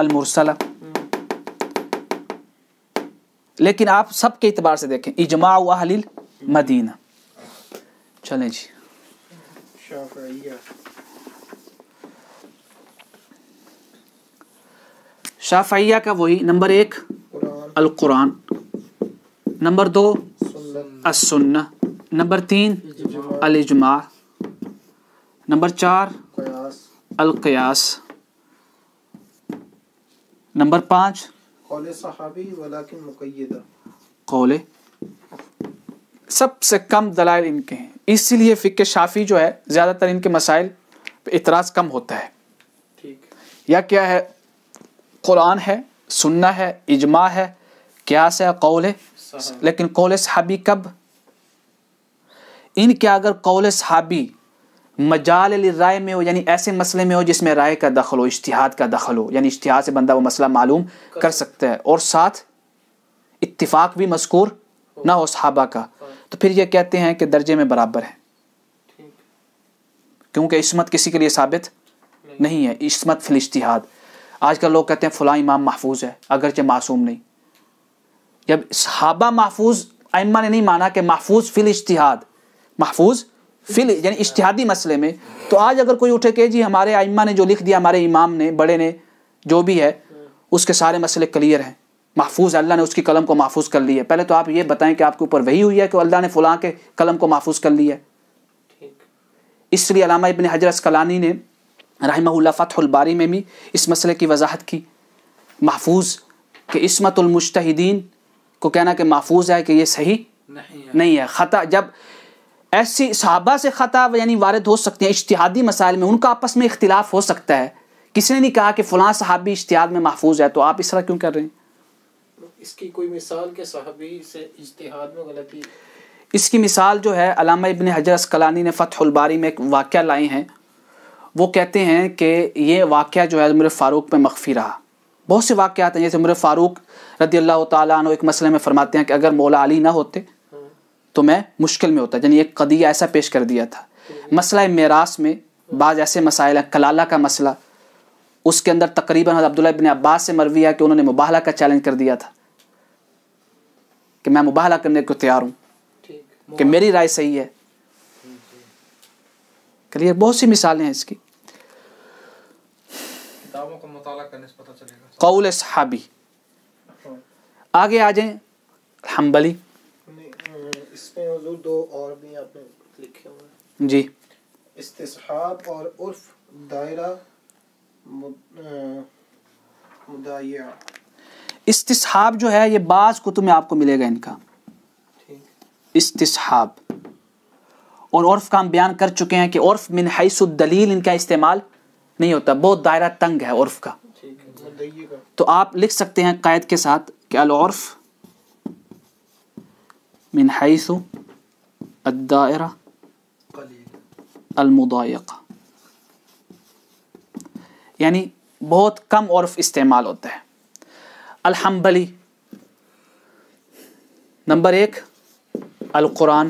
المرسلہ لیکن آپ سب کے اعتبار سے دیکھیں اجماع و اہل مدینہ چلیں جی شافعیہ کا وہی نمبر ایک القرآن نمبر دو السنہ نمبر تین الاجماع نمبر چار القیاس نمبر پانچ قول قول صحابی ولیکن مقیدہ سب سے کم دلائل ان کے ہیں اس لیے فقہ شافی جو ہے زیادہ تر ان کے مسائل پہ اعتراض کم ہوتا ہے یا کیا ہے قرآن ہے سننا ہے اجماع ہے ہے قول لیکن قول صحابی کب ان کے اگر قول صحابی مجال رائے میں ہو یعنی ایسے مسئلے میں ہو جس میں رائے کا دخل ہو اشتہاد کا دخل ہو یعنی اشتہاد سے بندہ وہ مسئلہ معلوم کر سکتا ہے اور ساتھ اتفاق بھی مذکور نہ ہو صحابہ کا تو پھر یہ کہتے ہیں کہ درجے میں برابر ہے کیونکہ عصمت کسی کے لیے ثابت نہیں ہے عصمت فل اشتہاد آج کل لوگ کہتے ہیں فلاں امام محفوظ ہے اگرچہ معصوم نہیں جب صحابہ محفوظ امہ نے نہیں مانا کہ محفوظ فل اشتہاد محفوظ فل یعنی اشتہادی مسئلے میں تو آج اگر کوئی اٹھے کہ جی ہمارے آئمہ نے جو لکھ دیا ہمارے امام نے بڑے نے جو بھی ہے اس کے سارے مسئلے کلیئر ہیں محفوظ اللہ نے اس کی قلم کو محفوظ کر لی ہے پہلے تو آپ یہ بتائیں کہ آپ کے اوپر وہی ہوئی ہے کہ اللہ نے فلاں کے قلم کو محفوظ کر لی ہے اس لیے علامہ ابن حجر اسکلانی نے رحمہ اللہ فتح الباری میں بھی اس مسئلے کی وضاحت کی محفوظ کہ عصمت المشتحدین کو کہنا کہ محفوظ ہے کہ یہ صحیح نہیں ہے خطا جب ایسی صحابہ سے خطا یعنی وارد ہو سکتے ہیں اشتہادی مسائل میں ان کا آپس میں اختلاف ہو سکتا ہے کسی نے نہیں کہا کہ فلاں صحابی اشتہاد میں محفوظ ہے تو آپ اس طرح کیوں کر رہے ہیں اس کی کوئی مثال کہ صحابی سے میں غلطی اس کی مثال جو ہے علامہ ابن حجر اسکلانی نے فتح الباری میں ایک واقعہ لائی ہیں وہ کہتے ہیں کہ یہ واقعہ جو ہے عمر فاروق میں مخفی رہا بہت سے واقعات ہیں جیسے عمر فاروق رضی اللہ تعالیٰ عنہ ایک مسئلے میں فرماتے ہیں کہ اگر مولا علی نہ ہوتے تو میں مشکل میں ہوتا یعنی ایک قدیہ ایسا پیش کر دیا تھا مسئلہ میراث میں بعض ایسے مسائل ہیں کلالہ کا مسئلہ اس کے اندر تقریباً عبداللہ عباس سے مروی ہے کہ انہوں نے مباہلہ کا چیلنج کر دیا تھا کہ میں مباہلہ کرنے کو تیار ہوں کہ میری رائے صحیح ہے بہت سی مثالیں ہیں اس کی قول صحابی آگے آ جائیں ہم میں حضور دو اور بھی آپ نے لکھے ہوئے جی استصحاب اور عرف دائرہ مدایع استصحاب جو ہے یہ بعض کتب میں آپ کو ملے گا ان کا استصحاب اور عرف کا ہم بیان کر چکے ہیں کہ عرف من حیث الدلیل ان کا استعمال نہیں ہوتا بہت دائرہ تنگ ہے عرف کا تو آپ لکھ سکتے ہیں قائد کے ساتھ کہ العرف من حيث الدائرة المدہ یعنی بہت کم عرف استعمال ہوتا ہے الحمبلی نمبر ایک القرآن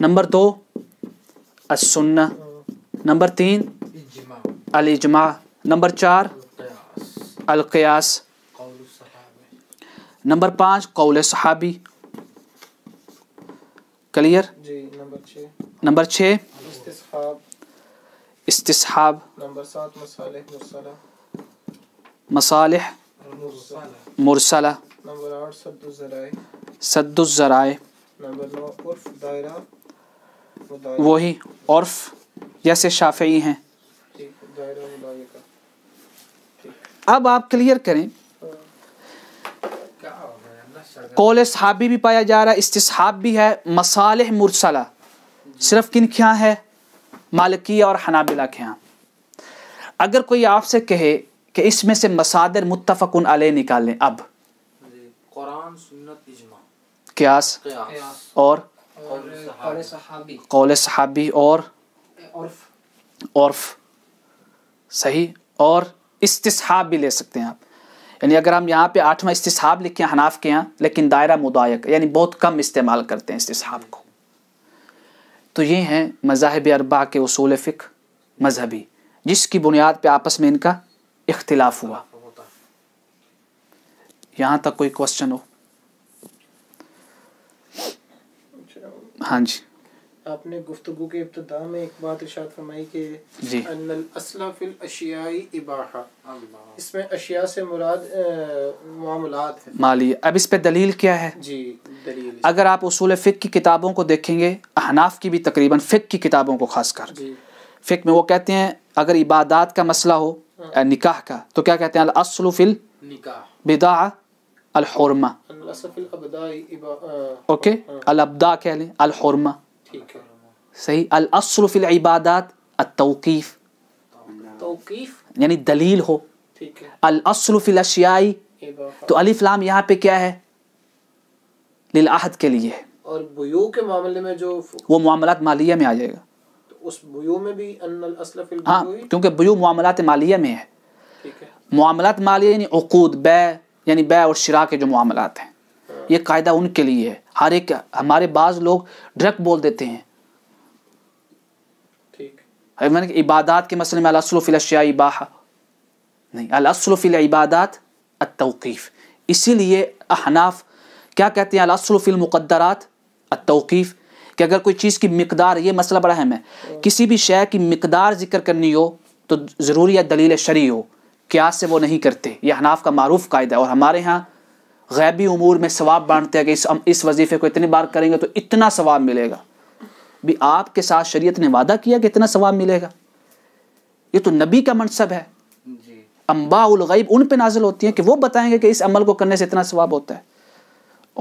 نمبر دو السنہ نمبر تین الاجماع نمبر چار القیاس نمبر پانچ قول صحابی کلیئر جی، نمبر چھ استصحاب مصالح مرسلہ سد الذرائع وہی عرف جیسے شافعی ہیں اب آپ کلیئر کریں قول صحابی بھی پایا جا رہا ہے استصحاب بھی ہے مصالح مرسلہ صرف کن کیا ہاں ہے مالکیہ اور حنابلہ کیا ہاں۔ اگر کوئی آپ سے کہے کہ اس میں سے مسادر متفق علیہ نکالیں اب جی، قرآن سنت اجماع قیاس اور قول صحابی اور عرف صحیح اور استصحاب بھی لے سکتے ہیں آپ یعنی اگر ہم یہاں پہ آٹھواں استصحاب لکھے حناف کے یہاں لیکن دائرہ مدائق یعنی بہت کم استعمال کرتے ہیں استصحاب کو تو یہ ہیں مذاہب اربع کے اصول فقہ مذہبی جس کی بنیاد پہ آپس میں ان کا اختلاف ہوا یہاں تک کوئی کوشچن ہو ہاں جی آپ نے گفتگو کے ابتدا میں ایک بات ارشاد فرمائی کہ جی اباحہ اس میں اشیاء سے مراد معاملات ہیں مالی اب اس پہ دلیل کیا ہے جی دلیل اگر آپ اصول فقہ کی کتابوں کو دیکھیں گے احناف کی بھی تقریباً فقہ کی کتابوں کو خاص کر جی فقہ میں وہ کہتے ہیں اگر عبادات کا مسئلہ ہو ہاں۔ نکاح کا تو کیا کہتے ہیں الاصل فی النکاح بدعہ الحرمہ اوکے ہاں۔ الابدا کہہ لیں الحرمہ ठीक है सही अल फिल इबादत अतौकीफ तौकीफ यानी दलील हो ठीक है अल फिल अशियाई तो अलिफ लाम यहाँ पे क्या है लिल आहद के लिए और बुयो के मामले में जो वो मामला मालिया में आ जाएगा तो उस बुयो में भी हाँ क्योंकि बुयो मामला मालिया में है मामला मालिया यानी अकूद बै यानी बै और शरा के जो मामला हैं ये कायदा उनके लिए है ہر ایک ہمارے بعض لوگ ڈرگ بول دیتے ہیں عبادات کے مسئلے میں الاسل فی الاشیاء شعبہ نہیں الاسل فی العبادات التوقیف اسی لیے احناف کیا کہتے ہیں الاسل فی المقدرات التوقیف کہ اگر کوئی چیز کی مقدار یہ مسئلہ بڑا اہم ہے کسی بھی شے کی مقدار ذکر کرنی ہو تو ضروری ہے دلیل شرعی ہو کیا سے وہ نہیں کرتے یہ احناف کا معروف قاعدہ ہے اور ہمارے ہاں غیبی امور میں ثواب بانٹتے ہیں کہ اس وظیفے کو اتنی بار کریں گے تو اتنا ثواب ملے گا بھی آپ کے ساتھ شریعت نے وعدہ کیا کہ اتنا ثواب ملے گا یہ تو نبی کا منصب ہے جی۔ امبا الغیب ان پہ نازل ہوتی ہیں کہ وہ بتائیں گے کہ اس عمل کو کرنے سے اتنا ثواب ہوتا ہے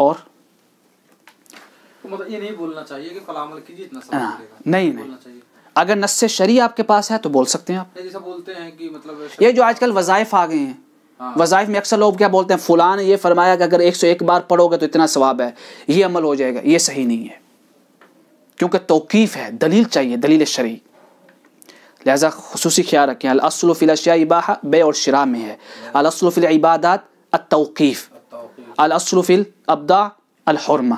اور مطلب یہ بولنا چاہیے کہ اگر نس شریع آپ کے پاس ہے تو بول سکتے ہیں آپ بولتے ہیں کہ مطلب یہ جو آج کل وظائف آ گئے ہیں ہاں۔ وظائف میں اکثر لوگ کیا بولتے ہیں فلاں یہ فرمایا کہ اگر ایک سو ایک بار پڑھو گے تو اتنا ثواب ہے یہ عمل ہو جائے گا یہ صحیح نہیں ہے کیونکہ توقیف ہے دلیل چاہیے دلیل شرعی لہذا خصوصی خیال رکھیں الاصل فی الاشیاء بے اور شراء میں ہے الاصل الاصل فی العبادات التوقیف فی الابداع الحرمہ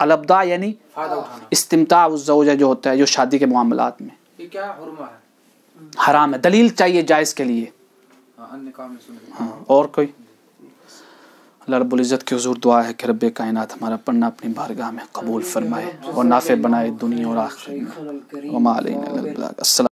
الابداع یعنی استمتاع الزوجہ جو ہوتا ہے جو شادی کے معاملات میں حرام ہے دلیل چاہیے جائز کے لیے ہاں اور کوئی اللہ رب العزت کی حضور دعا ہے کہ رب کائنات ہمارا پڑھنا اپنی بارگاہ میں قبول فرمائے اور نافع بنائے دنیا اور آخر میں